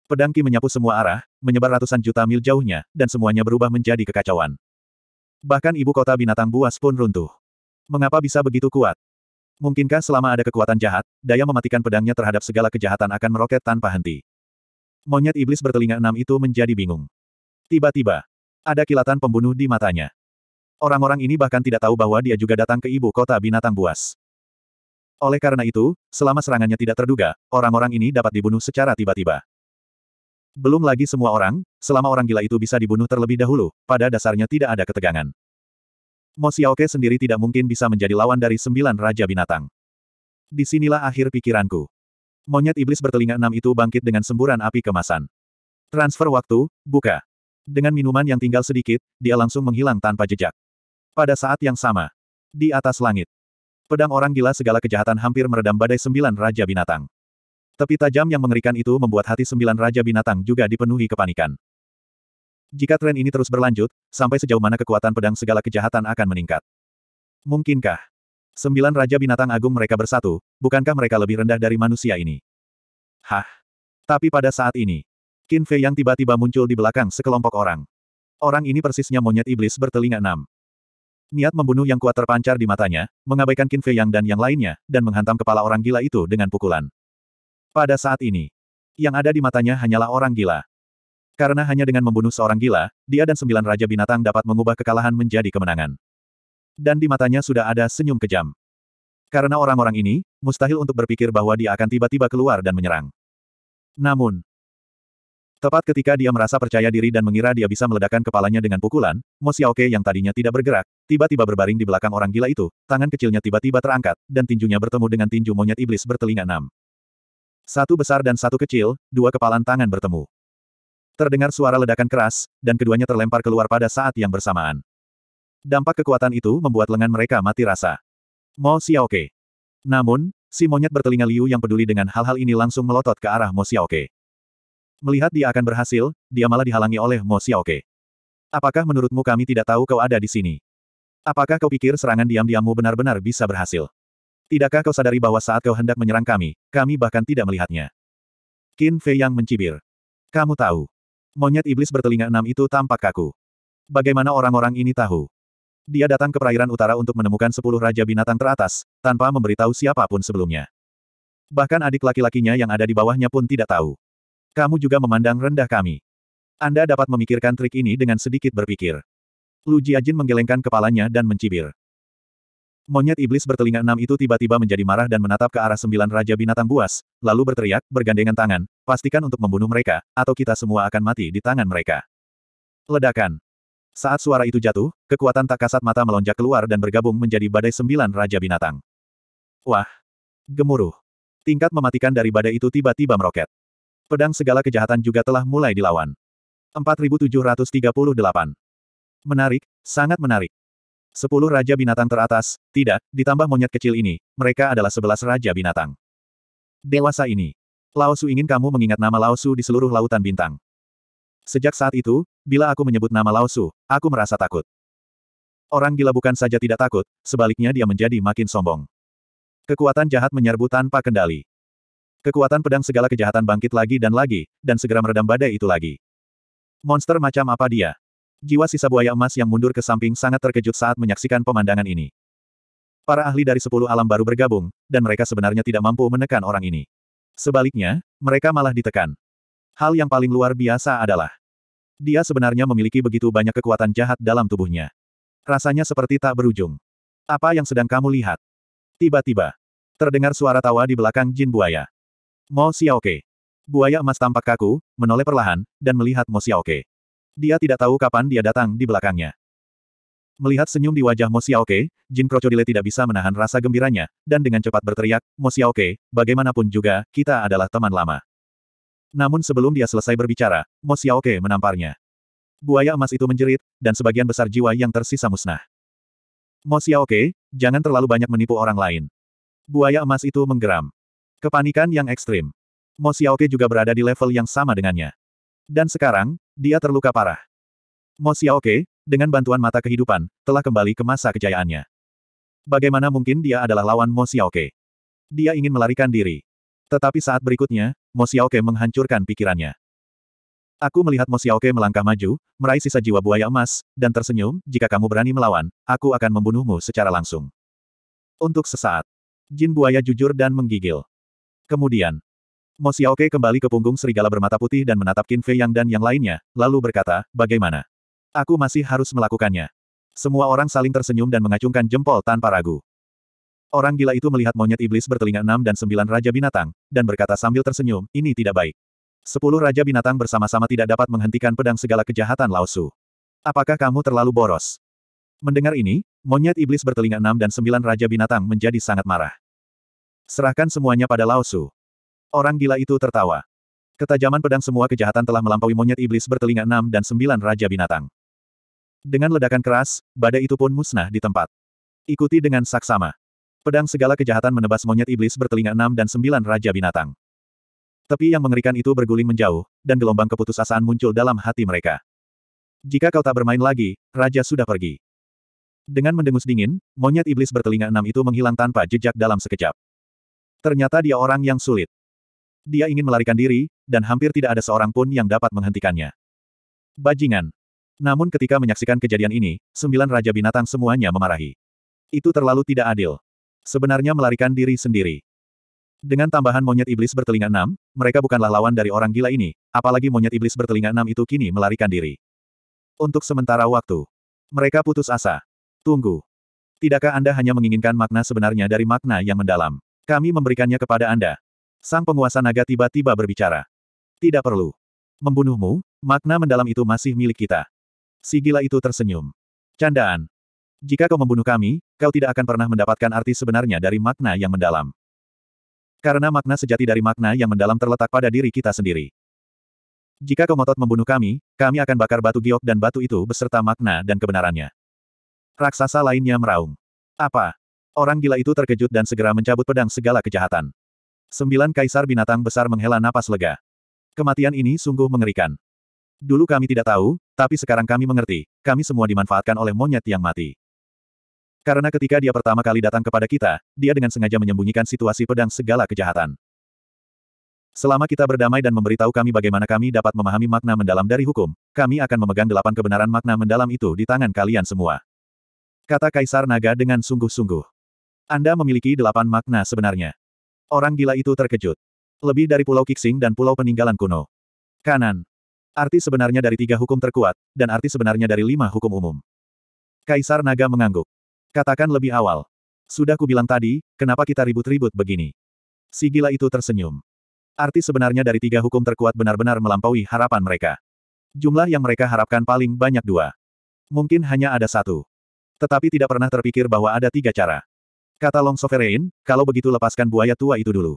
Pedang Ki menyapu semua arah, menyebar ratusan juta mil jauhnya, dan semuanya berubah menjadi kekacauan. Bahkan ibu kota binatang buas pun runtuh. Mengapa bisa begitu kuat? Mungkinkah selama ada kekuatan jahat, daya mematikan pedangnya terhadap segala kejahatan akan meroket tanpa henti? monyet iblis bertelinga enam itu menjadi bingung. Tiba-tiba, ada kilatan pembunuh di matanya. Orang-orang ini bahkan tidak tahu bahwa dia juga datang ke ibu kota binatang buas. Oleh karena itu, selama serangannya tidak terduga, orang-orang ini dapat dibunuh secara tiba-tiba. Belum lagi semua orang, selama orang gila itu bisa dibunuh terlebih dahulu, pada dasarnya tidak ada ketegangan. Mo Xiaoke sendiri tidak mungkin bisa menjadi lawan dari sembilan Raja Binatang. Disinilah akhir pikiranku. Monyet iblis bertelinga enam itu bangkit dengan semburan api kemasan. Transfer waktu, buka. Dengan minuman yang tinggal sedikit, dia langsung menghilang tanpa jejak. Pada saat yang sama, di atas langit, pedang orang gila segala kejahatan hampir meredam badai sembilan raja binatang. Tepi tajam yang mengerikan itu membuat hati sembilan raja binatang juga dipenuhi kepanikan. Jika tren ini terus berlanjut, sampai sejauh mana kekuatan pedang segala kejahatan akan meningkat? Mungkinkah Sembilan Raja Binatang Agung mereka bersatu, bukankah mereka lebih rendah dari manusia ini? Hah? Tapi pada saat ini, Qin Fei yang tiba-tiba muncul di belakang sekelompok orang. Orang ini persisnya monyet iblis bertelinga enam. Niat membunuh yang kuat terpancar di matanya, mengabaikan Qin Fei yang dan yang lainnya, dan menghantam kepala orang gila itu dengan pukulan. Pada saat ini, yang ada di matanya hanyalah orang gila. Karena hanya dengan membunuh seorang gila, dia dan sembilan raja binatang dapat mengubah kekalahan menjadi kemenangan dan di matanya sudah ada senyum kejam. Karena orang-orang ini, mustahil untuk berpikir bahwa dia akan tiba-tiba keluar dan menyerang. Namun, tepat ketika dia merasa percaya diri dan mengira dia bisa meledakkan kepalanya dengan pukulan, Mo Xiaoke yang tadinya tidak bergerak, tiba-tiba berbaring di belakang orang gila itu, tangan kecilnya tiba-tiba terangkat, dan tinjunya bertemu dengan tinju monyet iblis bertelinga enam. Satu besar dan satu kecil, dua kepalan tangan bertemu. Terdengar suara ledakan keras, dan keduanya terlempar keluar pada saat yang bersamaan dampak kekuatan itu membuat lengan mereka mati rasa. Mo Xiaoke. Namun, si monyet bertelinga Liu yang peduli dengan hal-hal ini langsung melotot ke arah Mo Xiaoke. Melihat dia akan berhasil, dia malah dihalangi oleh Mo Xiaoke. Apakah menurutmu kami tidak tahu kau ada di sini? Apakah kau pikir serangan diam-diammu benar-benar bisa berhasil? Tidakkah kau sadari bahwa saat kau hendak menyerang kami, kami bahkan tidak melihatnya? Qin Fei yang mencibir. Kamu tahu. Monyet iblis bertelinga enam itu tampak kaku. Bagaimana orang-orang ini tahu? Dia datang ke perairan utara untuk menemukan sepuluh raja binatang teratas, tanpa memberitahu siapapun sebelumnya. Bahkan adik laki-lakinya yang ada di bawahnya pun tidak tahu. Kamu juga memandang rendah kami. Anda dapat memikirkan trik ini dengan sedikit berpikir. Lu Jiajin menggelengkan kepalanya dan mencibir. Monyet iblis bertelinga enam itu tiba-tiba menjadi marah dan menatap ke arah sembilan raja binatang buas, lalu berteriak, bergandengan tangan, pastikan untuk membunuh mereka, atau kita semua akan mati di tangan mereka. Ledakan. Saat suara itu jatuh, kekuatan tak kasat mata melonjak keluar dan bergabung menjadi badai sembilan Raja Binatang. Wah! Gemuruh! Tingkat mematikan dari badai itu tiba-tiba meroket. Pedang segala kejahatan juga telah mulai dilawan. 4738. Menarik, sangat menarik. Sepuluh Raja Binatang teratas, tidak, ditambah monyet kecil ini, mereka adalah sebelas Raja Binatang. Dewasa ini. Laosu ingin kamu mengingat nama Laosu di seluruh lautan bintang. Sejak saat itu, bila aku menyebut nama Laosu, aku merasa takut. Orang gila bukan saja tidak takut, sebaliknya dia menjadi makin sombong. Kekuatan jahat menyerbu tanpa kendali. Kekuatan pedang segala kejahatan bangkit lagi dan lagi, dan segera meredam badai itu lagi. Monster macam apa dia? Jiwa sisa buaya emas yang mundur ke samping sangat terkejut saat menyaksikan pemandangan ini. Para ahli dari sepuluh alam baru bergabung, dan mereka sebenarnya tidak mampu menekan orang ini. Sebaliknya, mereka malah ditekan. Hal yang paling luar biasa adalah dia sebenarnya memiliki begitu banyak kekuatan jahat dalam tubuhnya. Rasanya seperti tak berujung. Apa yang sedang kamu lihat? Tiba-tiba, terdengar suara tawa di belakang jin buaya. Mo Xiaoke. Buaya emas tampak kaku, menoleh perlahan, dan melihat Mo Xiaoke. Dia tidak tahu kapan dia datang di belakangnya. Melihat senyum di wajah Mo Xiaoke, Jin krocodile tidak bisa menahan rasa gembiranya, dan dengan cepat berteriak, Mo Xiaoke, bagaimanapun juga, kita adalah teman lama. Namun sebelum dia selesai berbicara, Mo Xiaoke menamparnya. Buaya emas itu menjerit, dan sebagian besar jiwa yang tersisa musnah. Mo Xiaoke, jangan terlalu banyak menipu orang lain. Buaya emas itu menggeram. Kepanikan yang ekstrim. Mo Xiaoke juga berada di level yang sama dengannya. Dan sekarang, dia terluka parah. Mo Xiaoke, dengan bantuan mata kehidupan, telah kembali ke masa kejayaannya. Bagaimana mungkin dia adalah lawan Mo Xiaoke? Dia ingin melarikan diri. Tetapi saat berikutnya, Mo Xiaoke menghancurkan pikirannya. Aku melihat Mo Xiaoke melangkah maju, meraih sisa jiwa buaya emas, dan tersenyum, jika kamu berani melawan, aku akan membunuhmu secara langsung. Untuk sesaat, Jin buaya jujur dan menggigil. Kemudian, Mo Xiaoke kembali ke punggung serigala bermata putih dan menatap Qin Fei Yang dan yang lainnya, lalu berkata, bagaimana? Aku masih harus melakukannya. Semua orang saling tersenyum dan mengacungkan jempol tanpa ragu. Orang gila itu melihat monyet iblis bertelinga enam dan sembilan raja binatang, dan berkata sambil tersenyum, ini tidak baik. Sepuluh raja binatang bersama-sama tidak dapat menghentikan pedang segala kejahatan Laosu. Apakah kamu terlalu boros? Mendengar ini, monyet iblis bertelinga enam dan sembilan raja binatang menjadi sangat marah. Serahkan semuanya pada Laosu. Orang gila itu tertawa. Ketajaman pedang semua kejahatan telah melampaui monyet iblis bertelinga enam dan sembilan raja binatang. Dengan ledakan keras, badai itu pun musnah di tempat. Ikuti dengan saksama. Pedang segala kejahatan menebas monyet iblis bertelinga enam dan sembilan raja binatang. Tepi yang mengerikan itu berguling menjauh, dan gelombang keputusasaan muncul dalam hati mereka. Jika kau tak bermain lagi, raja sudah pergi. Dengan mendengus dingin, monyet iblis bertelinga enam itu menghilang tanpa jejak dalam sekejap. Ternyata dia orang yang sulit. Dia ingin melarikan diri, dan hampir tidak ada seorang pun yang dapat menghentikannya. Bajingan. Namun ketika menyaksikan kejadian ini, sembilan raja binatang semuanya memarahi. Itu terlalu tidak adil sebenarnya melarikan diri sendiri. Dengan tambahan monyet iblis bertelinga enam, mereka bukanlah lawan dari orang gila ini, apalagi monyet iblis bertelinga enam itu kini melarikan diri. Untuk sementara waktu, mereka putus asa. Tunggu. Tidakkah Anda hanya menginginkan makna sebenarnya dari makna yang mendalam? Kami memberikannya kepada Anda. Sang penguasa naga tiba-tiba berbicara. Tidak perlu. Membunuhmu, makna mendalam itu masih milik kita. Si gila itu tersenyum. Candaan. Jika kau membunuh kami, kau tidak akan pernah mendapatkan arti sebenarnya dari makna yang mendalam. Karena makna sejati dari makna yang mendalam terletak pada diri kita sendiri. Jika kau ngotot membunuh kami, kami akan bakar batu giok dan batu itu beserta makna dan kebenarannya. Raksasa lainnya meraung. Apa? Orang gila itu terkejut dan segera mencabut pedang segala kejahatan. Sembilan kaisar binatang besar menghela napas lega. Kematian ini sungguh mengerikan. Dulu kami tidak tahu, tapi sekarang kami mengerti, kami semua dimanfaatkan oleh monyet yang mati. Karena ketika dia pertama kali datang kepada kita, dia dengan sengaja menyembunyikan situasi pedang segala kejahatan. Selama kita berdamai dan memberitahu kami bagaimana kami dapat memahami makna mendalam dari hukum, kami akan memegang delapan kebenaran makna mendalam itu di tangan kalian semua. Kata Kaisar Naga dengan sungguh-sungguh. Anda memiliki delapan makna sebenarnya. Orang gila itu terkejut. Lebih dari Pulau Kixing dan Pulau Peninggalan Kuno. Kanan. Arti sebenarnya dari tiga hukum terkuat, dan arti sebenarnya dari lima hukum umum. Kaisar Naga mengangguk. Katakan lebih awal. Sudah kubilang tadi, kenapa kita ribut-ribut begini? Si gila itu tersenyum. Arti sebenarnya dari tiga hukum terkuat benar-benar melampaui harapan mereka. Jumlah yang mereka harapkan paling banyak dua. Mungkin hanya ada satu. Tetapi tidak pernah terpikir bahwa ada tiga cara. Kata Long Sovereign, kalau begitu lepaskan buaya tua itu dulu.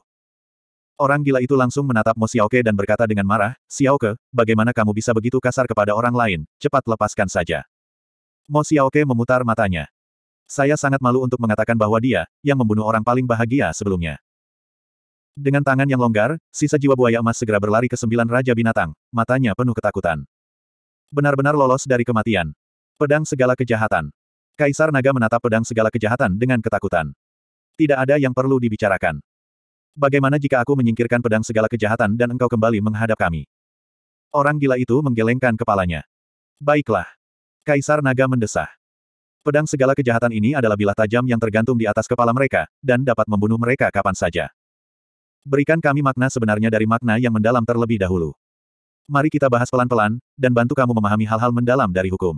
Orang gila itu langsung menatap Mo Xiaoke dan berkata dengan marah, Xiaoke, bagaimana kamu bisa begitu kasar kepada orang lain, cepat lepaskan saja. Mo Xiaoke memutar matanya. Saya sangat malu untuk mengatakan bahwa dia, yang membunuh orang paling bahagia sebelumnya. Dengan tangan yang longgar, sisa jiwa buaya emas segera berlari ke sembilan raja binatang, matanya penuh ketakutan. Benar-benar lolos dari kematian. Pedang segala kejahatan. Kaisar naga menatap pedang segala kejahatan dengan ketakutan. Tidak ada yang perlu dibicarakan. Bagaimana jika aku menyingkirkan pedang segala kejahatan dan engkau kembali menghadap kami? Orang gila itu menggelengkan kepalanya. Baiklah. Kaisar naga mendesah. Pedang segala kejahatan ini adalah bilah tajam yang tergantung di atas kepala mereka, dan dapat membunuh mereka kapan saja. Berikan kami makna sebenarnya dari makna yang mendalam terlebih dahulu. Mari kita bahas pelan-pelan, dan bantu kamu memahami hal-hal mendalam dari hukum.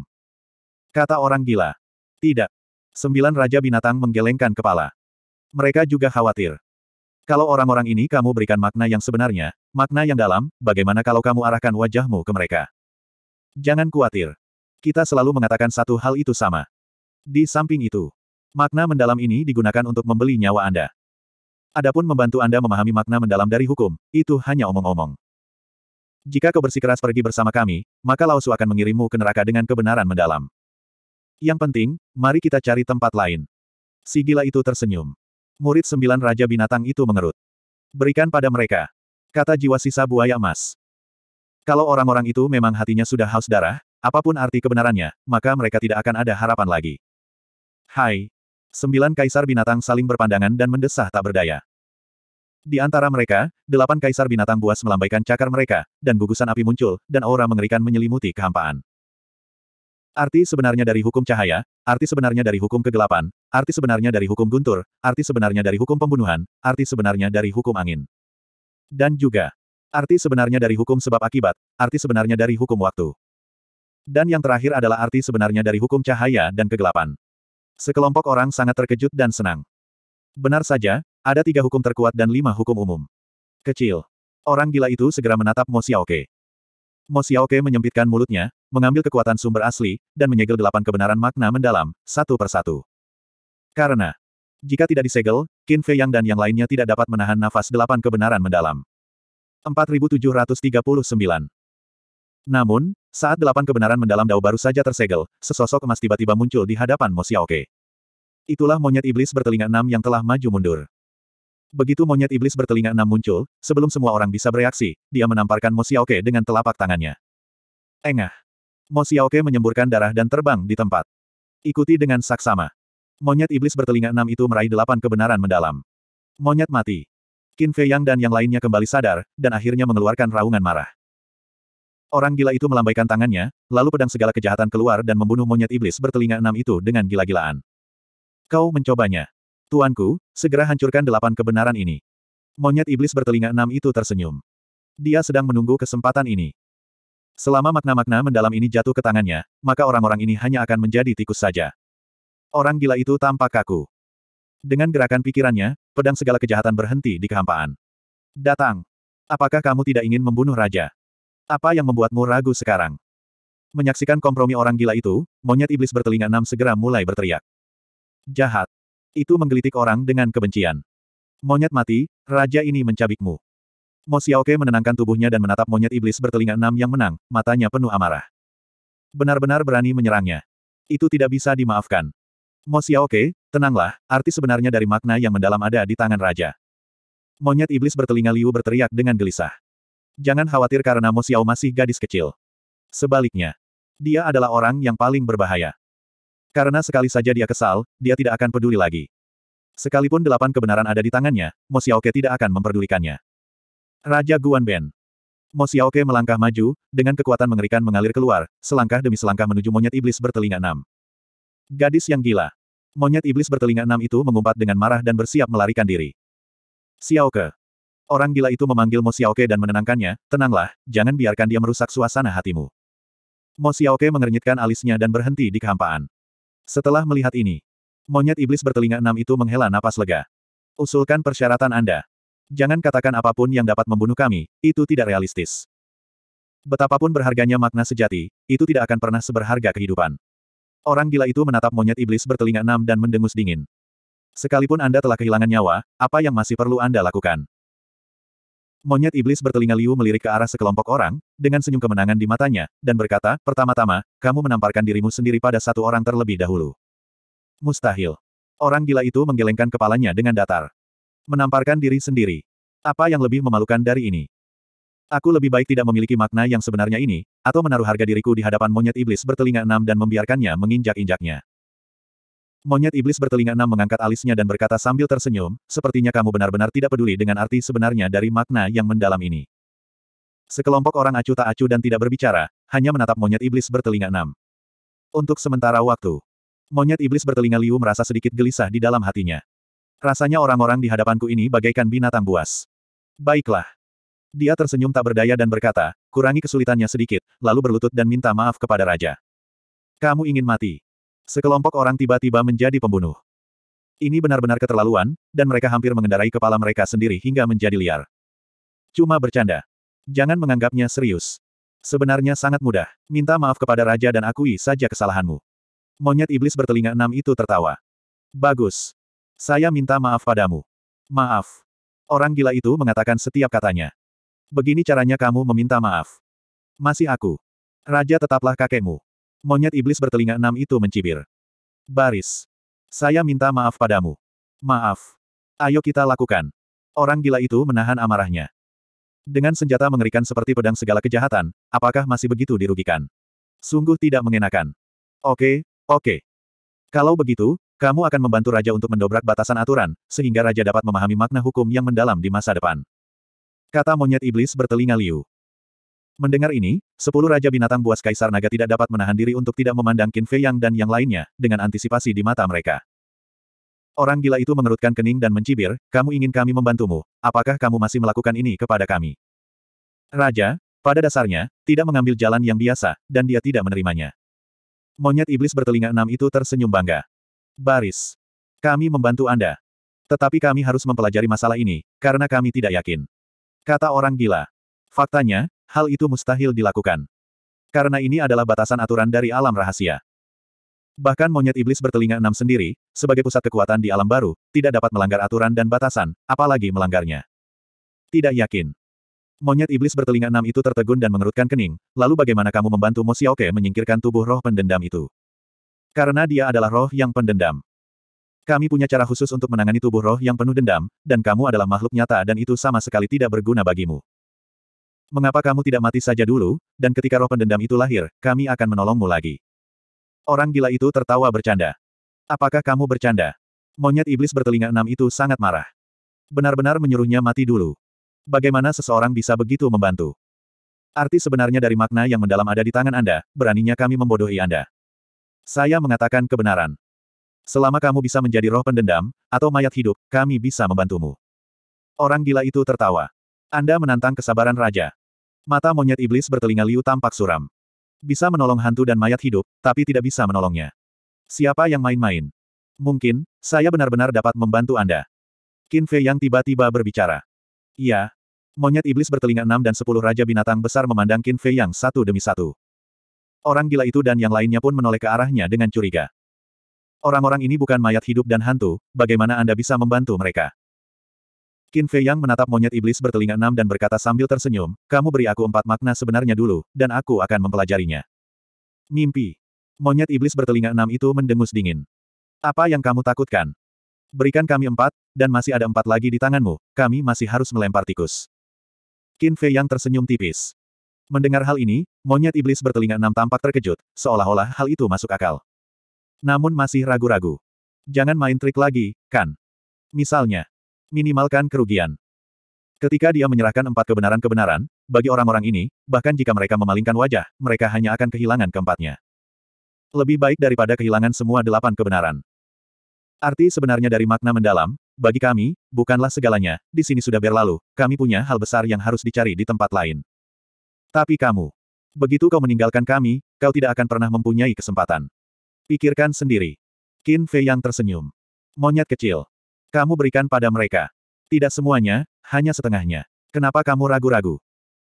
Kata orang gila. Tidak. Sembilan Raja Binatang menggelengkan kepala. Mereka juga khawatir. Kalau orang-orang ini kamu berikan makna yang sebenarnya, makna yang dalam, bagaimana kalau kamu arahkan wajahmu ke mereka? Jangan khawatir. Kita selalu mengatakan satu hal itu sama. Di samping itu, makna mendalam ini digunakan untuk membeli nyawa Anda. Adapun membantu Anda memahami makna mendalam dari hukum, itu hanya omong-omong. Jika kau bersikeras pergi bersama kami, maka Su akan mengirimmu ke neraka dengan kebenaran mendalam. Yang penting, mari kita cari tempat lain. Si gila itu tersenyum. Murid sembilan Raja Binatang itu mengerut. Berikan pada mereka. Kata jiwa sisa buaya emas. Kalau orang-orang itu memang hatinya sudah haus darah, apapun arti kebenarannya, maka mereka tidak akan ada harapan lagi. Hai. Sembilan kaisar binatang saling berpandangan dan mendesah tak berdaya. Di antara mereka, delapan kaisar binatang buas melambaikan cakar mereka, dan gugusan api muncul, dan aura mengerikan menyelimuti kehampaan. Arti sebenarnya dari hukum cahaya, arti sebenarnya dari hukum kegelapan, arti sebenarnya dari hukum guntur, arti sebenarnya dari hukum pembunuhan, arti sebenarnya dari hukum angin. Dan juga, arti sebenarnya dari hukum sebab akibat, arti sebenarnya dari hukum waktu. Dan yang terakhir adalah arti sebenarnya dari hukum cahaya dan kegelapan. Sekelompok orang sangat terkejut dan senang. Benar saja, ada tiga hukum terkuat dan lima hukum umum. Kecil. Orang gila itu segera menatap Mo Xiaoke. Mo Xiaoke menyempitkan mulutnya, mengambil kekuatan sumber asli, dan menyegel delapan kebenaran makna mendalam, satu persatu. Karena, jika tidak disegel, Qin Fei Yang dan yang lainnya tidak dapat menahan nafas delapan kebenaran mendalam. 4739 namun, saat delapan kebenaran mendalam Dao baru saja tersegel, sesosok emas tiba-tiba muncul di hadapan Mo Xiaoke. Itulah monyet iblis bertelinga enam yang telah maju mundur. Begitu monyet iblis bertelinga enam muncul, sebelum semua orang bisa bereaksi, dia menamparkan Mo Xiaoke dengan telapak tangannya. Engah. Mo Xiaoke menyemburkan darah dan terbang di tempat. Ikuti dengan saksama. Monyet iblis bertelinga enam itu meraih delapan kebenaran mendalam. Monyet mati. Qin Fei Yang dan yang lainnya kembali sadar, dan akhirnya mengeluarkan raungan marah. Orang gila itu melambaikan tangannya, lalu pedang segala kejahatan keluar dan membunuh monyet iblis bertelinga enam itu dengan gila-gilaan. Kau mencobanya. Tuanku, segera hancurkan delapan kebenaran ini. Monyet iblis bertelinga enam itu tersenyum. Dia sedang menunggu kesempatan ini. Selama makna-makna mendalam ini jatuh ke tangannya, maka orang-orang ini hanya akan menjadi tikus saja. Orang gila itu tampak kaku. Dengan gerakan pikirannya, pedang segala kejahatan berhenti di kehampaan. Datang. Apakah kamu tidak ingin membunuh raja? Apa yang membuatmu ragu sekarang? Menyaksikan kompromi orang gila itu, monyet iblis bertelinga enam segera mulai berteriak. Jahat. Itu menggelitik orang dengan kebencian. Monyet mati, raja ini mencabikmu. Mo Xiaoke menenangkan tubuhnya dan menatap monyet iblis bertelinga enam yang menang, matanya penuh amarah. Benar-benar berani menyerangnya. Itu tidak bisa dimaafkan. Mo Xiaoke, tenanglah, arti sebenarnya dari makna yang mendalam ada di tangan raja. Monyet iblis bertelinga liu berteriak dengan gelisah. Jangan khawatir karena Mo Xiao masih gadis kecil. Sebaliknya, dia adalah orang yang paling berbahaya. Karena sekali saja dia kesal, dia tidak akan peduli lagi. Sekalipun delapan kebenaran ada di tangannya, Mo Xiaoke tidak akan memperdulikannya. Raja Guanben. Mo Xiaoke melangkah maju, dengan kekuatan mengerikan mengalir keluar, selangkah demi selangkah menuju monyet iblis bertelinga enam. Gadis yang gila. Monyet iblis bertelinga enam itu mengumpat dengan marah dan bersiap melarikan diri. Xiaoke. Orang gila itu memanggil Mo Xiaoke dan menenangkannya, tenanglah, jangan biarkan dia merusak suasana hatimu. Mo Xiaoke mengernyitkan alisnya dan berhenti di kehampaan. Setelah melihat ini, monyet iblis bertelinga enam itu menghela napas lega. Usulkan persyaratan Anda. Jangan katakan apapun yang dapat membunuh kami, itu tidak realistis. Betapapun berharganya makna sejati, itu tidak akan pernah seberharga kehidupan. Orang gila itu menatap monyet iblis bertelinga enam dan mendengus dingin. Sekalipun Anda telah kehilangan nyawa, apa yang masih perlu Anda lakukan? Monyet iblis bertelinga liu melirik ke arah sekelompok orang, dengan senyum kemenangan di matanya, dan berkata, pertama-tama, kamu menamparkan dirimu sendiri pada satu orang terlebih dahulu. Mustahil. Orang gila itu menggelengkan kepalanya dengan datar. Menamparkan diri sendiri. Apa yang lebih memalukan dari ini? Aku lebih baik tidak memiliki makna yang sebenarnya ini, atau menaruh harga diriku di hadapan monyet iblis bertelinga enam dan membiarkannya menginjak-injaknya. Monyet iblis bertelinga enam mengangkat alisnya dan berkata sambil tersenyum, sepertinya kamu benar-benar tidak peduli dengan arti sebenarnya dari makna yang mendalam ini. Sekelompok orang acuh tak acuh dan tidak berbicara, hanya menatap monyet iblis bertelinga enam. Untuk sementara waktu, monyet iblis bertelinga liu merasa sedikit gelisah di dalam hatinya. Rasanya orang-orang di hadapanku ini bagaikan binatang buas. Baiklah. Dia tersenyum tak berdaya dan berkata, kurangi kesulitannya sedikit, lalu berlutut dan minta maaf kepada raja. Kamu ingin mati. Sekelompok orang tiba-tiba menjadi pembunuh. Ini benar-benar keterlaluan, dan mereka hampir mengendarai kepala mereka sendiri hingga menjadi liar. Cuma bercanda. Jangan menganggapnya serius. Sebenarnya sangat mudah. Minta maaf kepada raja dan akui saja kesalahanmu. Monyet iblis bertelinga enam itu tertawa. Bagus. Saya minta maaf padamu. Maaf. Orang gila itu mengatakan setiap katanya. Begini caranya kamu meminta maaf. Masih aku. Raja tetaplah kakekmu. Monyet iblis bertelinga enam itu mencibir. Baris. Saya minta maaf padamu. Maaf. Ayo kita lakukan. Orang gila itu menahan amarahnya. Dengan senjata mengerikan seperti pedang segala kejahatan, apakah masih begitu dirugikan? Sungguh tidak mengenakan. Oke, oke. Kalau begitu, kamu akan membantu Raja untuk mendobrak batasan aturan, sehingga Raja dapat memahami makna hukum yang mendalam di masa depan. Kata monyet iblis bertelinga liu. Mendengar ini, sepuluh Raja Binatang Buas Kaisar Naga tidak dapat menahan diri untuk tidak memandang Qin Fei Yang dan yang lainnya, dengan antisipasi di mata mereka. Orang gila itu mengerutkan kening dan mencibir, kamu ingin kami membantumu, apakah kamu masih melakukan ini kepada kami? Raja, pada dasarnya, tidak mengambil jalan yang biasa, dan dia tidak menerimanya. Monyet iblis bertelinga enam itu tersenyum bangga. Baris. Kami membantu Anda. Tetapi kami harus mempelajari masalah ini, karena kami tidak yakin. Kata orang gila. Faktanya, hal itu mustahil dilakukan. Karena ini adalah batasan aturan dari alam rahasia. Bahkan monyet iblis bertelinga enam sendiri, sebagai pusat kekuatan di alam baru, tidak dapat melanggar aturan dan batasan, apalagi melanggarnya. Tidak yakin. Monyet iblis bertelinga enam itu tertegun dan mengerutkan kening, lalu bagaimana kamu membantu Mo Xiaoke menyingkirkan tubuh roh pendendam itu? Karena dia adalah roh yang pendendam. Kami punya cara khusus untuk menangani tubuh roh yang penuh dendam, dan kamu adalah makhluk nyata dan itu sama sekali tidak berguna bagimu mengapa kamu tidak mati saja dulu, dan ketika roh pendendam itu lahir, kami akan menolongmu lagi. Orang gila itu tertawa bercanda. Apakah kamu bercanda? Monyet iblis bertelinga enam itu sangat marah. Benar-benar menyuruhnya mati dulu. Bagaimana seseorang bisa begitu membantu? Arti sebenarnya dari makna yang mendalam ada di tangan Anda, beraninya kami membodohi Anda. Saya mengatakan kebenaran. Selama kamu bisa menjadi roh pendendam, atau mayat hidup, kami bisa membantumu. Orang gila itu tertawa. Anda menantang kesabaran raja. Mata monyet iblis bertelinga Liu tampak suram. Bisa menolong hantu dan mayat hidup, tapi tidak bisa menolongnya. Siapa yang main-main? Mungkin, saya benar-benar dapat membantu Anda. Qin Fei yang tiba-tiba berbicara. Iya. Monyet iblis bertelinga enam dan sepuluh raja binatang besar memandang Qin Fei yang satu demi satu. Orang gila itu dan yang lainnya pun menoleh ke arahnya dengan curiga. Orang-orang ini bukan mayat hidup dan hantu, bagaimana Anda bisa membantu mereka? Qin Fei Yang menatap monyet iblis bertelinga enam dan berkata sambil tersenyum, kamu beri aku empat makna sebenarnya dulu, dan aku akan mempelajarinya. Mimpi. Monyet iblis bertelinga enam itu mendengus dingin. Apa yang kamu takutkan? Berikan kami empat, dan masih ada empat lagi di tanganmu, kami masih harus melempar tikus. Qin Fei Yang tersenyum tipis. Mendengar hal ini, monyet iblis bertelinga enam tampak terkejut, seolah-olah hal itu masuk akal. Namun masih ragu-ragu. Jangan main trik lagi, kan? Misalnya, Minimalkan kerugian. Ketika dia menyerahkan empat kebenaran-kebenaran, bagi orang-orang ini, bahkan jika mereka memalingkan wajah, mereka hanya akan kehilangan keempatnya. Lebih baik daripada kehilangan semua delapan kebenaran. Arti sebenarnya dari makna mendalam, bagi kami, bukanlah segalanya, di sini sudah berlalu, kami punya hal besar yang harus dicari di tempat lain. Tapi kamu, begitu kau meninggalkan kami, kau tidak akan pernah mempunyai kesempatan. Pikirkan sendiri. Qin Fei yang tersenyum. Monyet kecil. Kamu berikan pada mereka. Tidak semuanya, hanya setengahnya. Kenapa kamu ragu-ragu?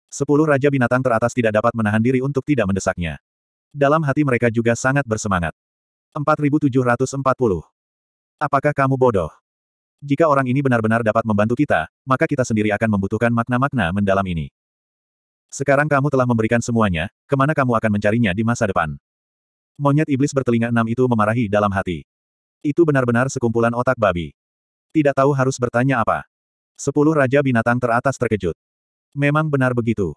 Sepuluh Raja Binatang teratas tidak dapat menahan diri untuk tidak mendesaknya. Dalam hati mereka juga sangat bersemangat. 4740. Apakah kamu bodoh? Jika orang ini benar-benar dapat membantu kita, maka kita sendiri akan membutuhkan makna-makna mendalam ini. Sekarang kamu telah memberikan semuanya, kemana kamu akan mencarinya di masa depan? Monyet iblis bertelinga enam itu memarahi dalam hati. Itu benar-benar sekumpulan otak babi. Tidak tahu harus bertanya apa. Sepuluh Raja Binatang teratas terkejut. Memang benar begitu.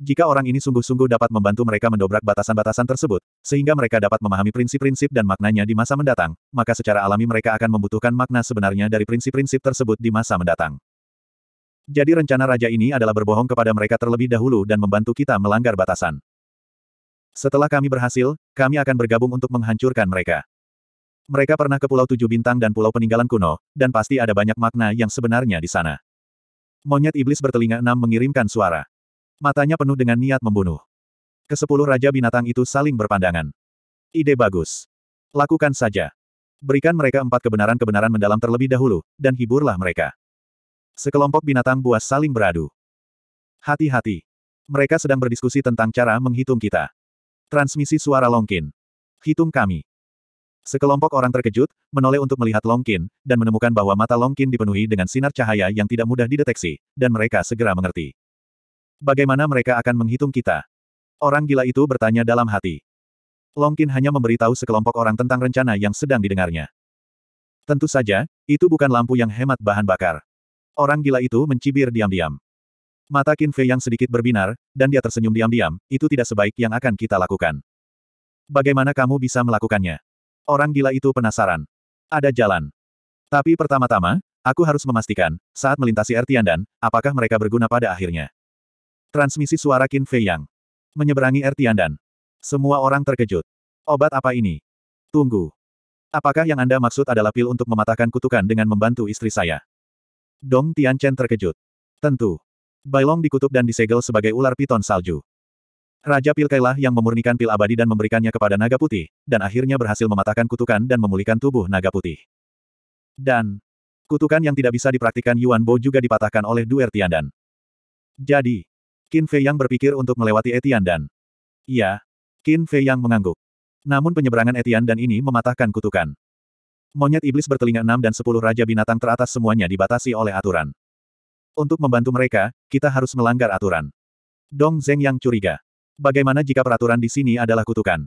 Jika orang ini sungguh-sungguh dapat membantu mereka mendobrak batasan-batasan tersebut, sehingga mereka dapat memahami prinsip-prinsip dan maknanya di masa mendatang, maka secara alami mereka akan membutuhkan makna sebenarnya dari prinsip-prinsip tersebut di masa mendatang. Jadi rencana raja ini adalah berbohong kepada mereka terlebih dahulu dan membantu kita melanggar batasan. Setelah kami berhasil, kami akan bergabung untuk menghancurkan mereka. Mereka pernah ke Pulau Tujuh Bintang dan Pulau Peninggalan Kuno, dan pasti ada banyak makna yang sebenarnya di sana. Monyet iblis bertelinga enam mengirimkan suara. Matanya penuh dengan niat membunuh. Kesepuluh raja binatang itu saling berpandangan. Ide bagus. Lakukan saja. Berikan mereka empat kebenaran-kebenaran mendalam terlebih dahulu, dan hiburlah mereka. Sekelompok binatang buas saling beradu. Hati-hati. Mereka sedang berdiskusi tentang cara menghitung kita. Transmisi suara Longkin. Hitung kami. Sekelompok orang terkejut, menoleh untuk melihat Longkin, dan menemukan bahwa mata Longkin dipenuhi dengan sinar cahaya yang tidak mudah dideteksi, dan mereka segera mengerti. Bagaimana mereka akan menghitung kita? Orang gila itu bertanya dalam hati. Longkin hanya memberitahu sekelompok orang tentang rencana yang sedang didengarnya. Tentu saja, itu bukan lampu yang hemat bahan bakar. Orang gila itu mencibir diam-diam. Mata Qin Fei yang sedikit berbinar, dan dia tersenyum diam-diam, itu tidak sebaik yang akan kita lakukan. Bagaimana kamu bisa melakukannya? Orang gila itu penasaran. Ada jalan. Tapi pertama-tama, aku harus memastikan, saat melintasi Ertiandan, apakah mereka berguna pada akhirnya. Transmisi suara Qin Fei Yang. Menyeberangi Ertiandan. Semua orang terkejut. Obat apa ini? Tunggu. Apakah yang Anda maksud adalah pil untuk mematahkan kutukan dengan membantu istri saya? Dong Tianchen terkejut. Tentu. Bailong dikutuk dan disegel sebagai ular piton salju. Raja Pil Kailah yang memurnikan pil abadi dan memberikannya kepada naga putih, dan akhirnya berhasil mematahkan kutukan dan memulihkan tubuh naga putih. Dan, kutukan yang tidak bisa dipraktikkan Yuan Bo juga dipatahkan oleh Duer Tiandan. Jadi, Qin Fei yang berpikir untuk melewati Etian Dan. Iya, Qin Fei yang mengangguk. Namun penyeberangan Etian Dan ini mematahkan kutukan. Monyet iblis bertelinga enam dan sepuluh raja binatang teratas semuanya dibatasi oleh aturan. Untuk membantu mereka, kita harus melanggar aturan. Dong Zeng yang curiga. Bagaimana jika peraturan di sini adalah kutukan?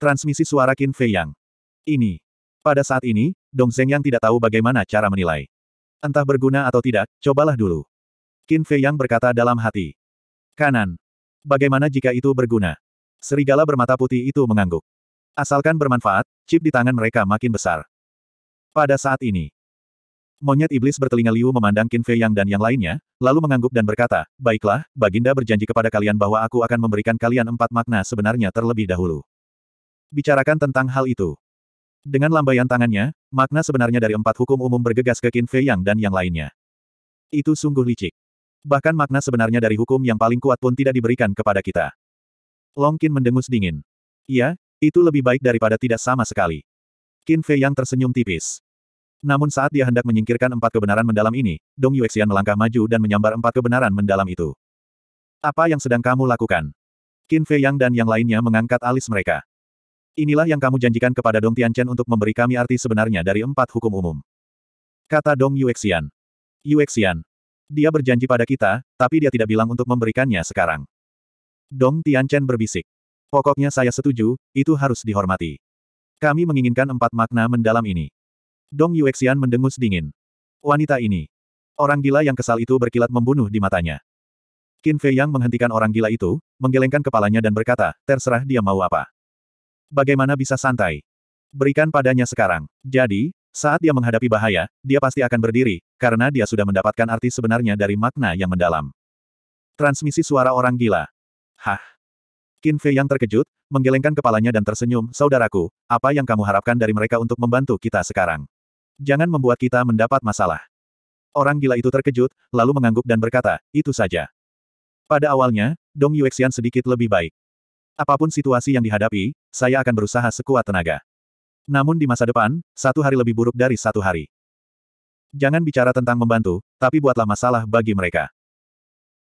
Transmisi suara Qin Fei Yang. Ini. Pada saat ini, Dong Zeng Yang tidak tahu bagaimana cara menilai. Entah berguna atau tidak, cobalah dulu. Qin Fei Yang berkata dalam hati. Kanan. Bagaimana jika itu berguna? Serigala bermata putih itu mengangguk. Asalkan bermanfaat, chip di tangan mereka makin besar. Pada saat ini, Monyet iblis bertelinga liu memandang Qin Fei Yang dan yang lainnya, lalu mengangguk dan berkata, Baiklah, Baginda berjanji kepada kalian bahwa aku akan memberikan kalian empat makna sebenarnya terlebih dahulu. Bicarakan tentang hal itu. Dengan lambaian tangannya, makna sebenarnya dari empat hukum umum bergegas ke Qin Fei Yang dan yang lainnya. Itu sungguh licik. Bahkan makna sebenarnya dari hukum yang paling kuat pun tidak diberikan kepada kita. Long Qin mendengus dingin. Iya, itu lebih baik daripada tidak sama sekali. Qin Fei Yang tersenyum tipis. Namun saat dia hendak menyingkirkan empat kebenaran mendalam ini, Dong Yuexian melangkah maju dan menyambar empat kebenaran mendalam itu. Apa yang sedang kamu lakukan? Qin Fei Yang dan yang lainnya mengangkat alis mereka. Inilah yang kamu janjikan kepada Dong Tianchen untuk memberi kami arti sebenarnya dari empat hukum umum. Kata Dong Yuexian. Yuexian. Dia berjanji pada kita, tapi dia tidak bilang untuk memberikannya sekarang. Dong Tianchen berbisik. Pokoknya saya setuju, itu harus dihormati. Kami menginginkan empat makna mendalam ini. Dong Yuexian mendengus dingin. Wanita ini. Orang gila yang kesal itu berkilat membunuh di matanya. Qin Fei Yang menghentikan orang gila itu, menggelengkan kepalanya dan berkata, terserah dia mau apa. Bagaimana bisa santai? Berikan padanya sekarang. Jadi, saat dia menghadapi bahaya, dia pasti akan berdiri, karena dia sudah mendapatkan arti sebenarnya dari makna yang mendalam. Transmisi suara orang gila. Hah? Qin Fei yang terkejut, menggelengkan kepalanya dan tersenyum, Saudaraku, apa yang kamu harapkan dari mereka untuk membantu kita sekarang? Jangan membuat kita mendapat masalah. Orang gila itu terkejut, lalu mengangguk dan berkata, itu saja. Pada awalnya, Dong Yuexian sedikit lebih baik. Apapun situasi yang dihadapi, saya akan berusaha sekuat tenaga. Namun di masa depan, satu hari lebih buruk dari satu hari. Jangan bicara tentang membantu, tapi buatlah masalah bagi mereka.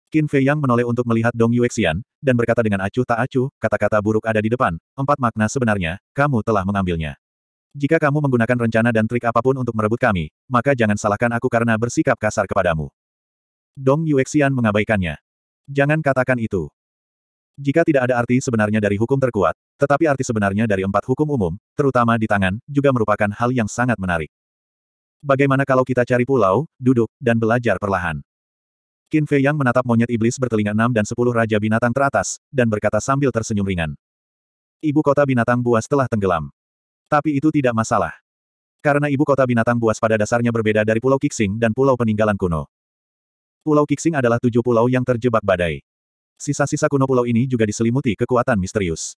Qin Fei Yang menoleh untuk melihat Dong Yuexian, dan berkata dengan acuh tak acuh, kata-kata buruk ada di depan, empat makna sebenarnya, kamu telah mengambilnya. Jika kamu menggunakan rencana dan trik apapun untuk merebut kami, maka jangan salahkan aku karena bersikap kasar kepadamu. Dong Yuexian mengabaikannya. Jangan katakan itu. Jika tidak ada arti sebenarnya dari hukum terkuat, tetapi arti sebenarnya dari empat hukum umum, terutama di tangan, juga merupakan hal yang sangat menarik. Bagaimana kalau kita cari pulau, duduk, dan belajar perlahan? Qin Fei Yang menatap monyet iblis bertelinga enam dan sepuluh raja binatang teratas, dan berkata sambil tersenyum ringan. Ibu kota binatang buas telah tenggelam. Tapi itu tidak masalah. Karena ibu kota binatang buas pada dasarnya berbeda dari Pulau Kixing dan Pulau Peninggalan Kuno. Pulau Kixing adalah tujuh pulau yang terjebak badai. Sisa-sisa kuno pulau ini juga diselimuti kekuatan misterius.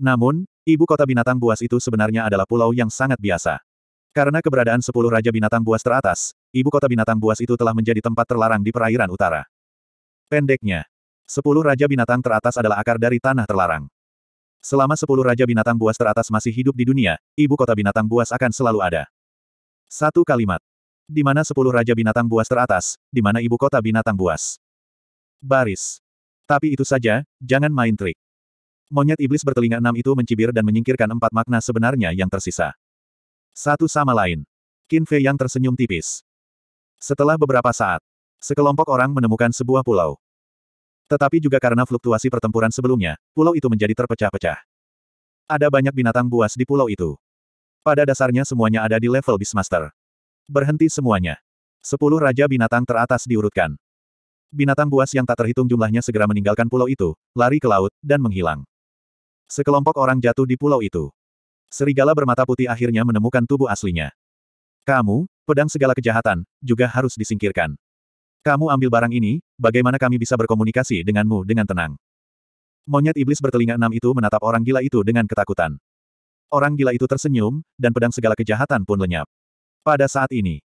Namun, ibu kota binatang buas itu sebenarnya adalah pulau yang sangat biasa. Karena keberadaan sepuluh raja binatang buas teratas, ibu kota binatang buas itu telah menjadi tempat terlarang di perairan utara. Pendeknya, sepuluh raja binatang teratas adalah akar dari tanah terlarang. Selama sepuluh raja binatang buas teratas masih hidup di dunia, ibu kota binatang buas akan selalu ada. Satu kalimat. Di mana sepuluh raja binatang buas teratas, di mana ibu kota binatang buas. Baris. Tapi itu saja, jangan main trik. Monyet iblis bertelinga enam itu mencibir dan menyingkirkan empat makna sebenarnya yang tersisa. Satu sama lain. Qin Fei yang tersenyum tipis. Setelah beberapa saat, sekelompok orang menemukan sebuah pulau. Tetapi juga karena fluktuasi pertempuran sebelumnya, pulau itu menjadi terpecah-pecah. Ada banyak binatang buas di pulau itu. Pada dasarnya semuanya ada di level Beastmaster. Berhenti semuanya. Sepuluh raja binatang teratas diurutkan. Binatang buas yang tak terhitung jumlahnya segera meninggalkan pulau itu, lari ke laut, dan menghilang. Sekelompok orang jatuh di pulau itu. Serigala bermata putih akhirnya menemukan tubuh aslinya. Kamu, pedang segala kejahatan, juga harus disingkirkan. Kamu ambil barang ini, bagaimana kami bisa berkomunikasi denganmu dengan tenang? Monyet iblis bertelinga enam itu menatap orang gila itu dengan ketakutan. Orang gila itu tersenyum, dan pedang segala kejahatan pun lenyap. Pada saat ini,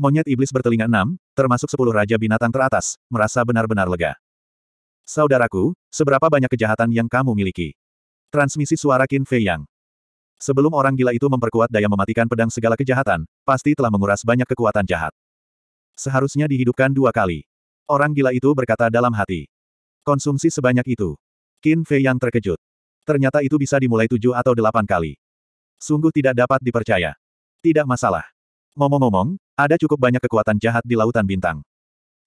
monyet iblis bertelinga enam, termasuk sepuluh raja binatang teratas, merasa benar-benar lega. Saudaraku, seberapa banyak kejahatan yang kamu miliki? Transmisi suara Qin Fei Yang. Sebelum orang gila itu memperkuat daya mematikan pedang segala kejahatan, pasti telah menguras banyak kekuatan jahat. Seharusnya dihidupkan dua kali. Orang gila itu berkata dalam hati. Konsumsi sebanyak itu. Qin Fei yang terkejut. Ternyata itu bisa dimulai tujuh atau delapan kali. Sungguh tidak dapat dipercaya. Tidak masalah. Ngomong-ngomong, ada cukup banyak kekuatan jahat di Lautan Bintang.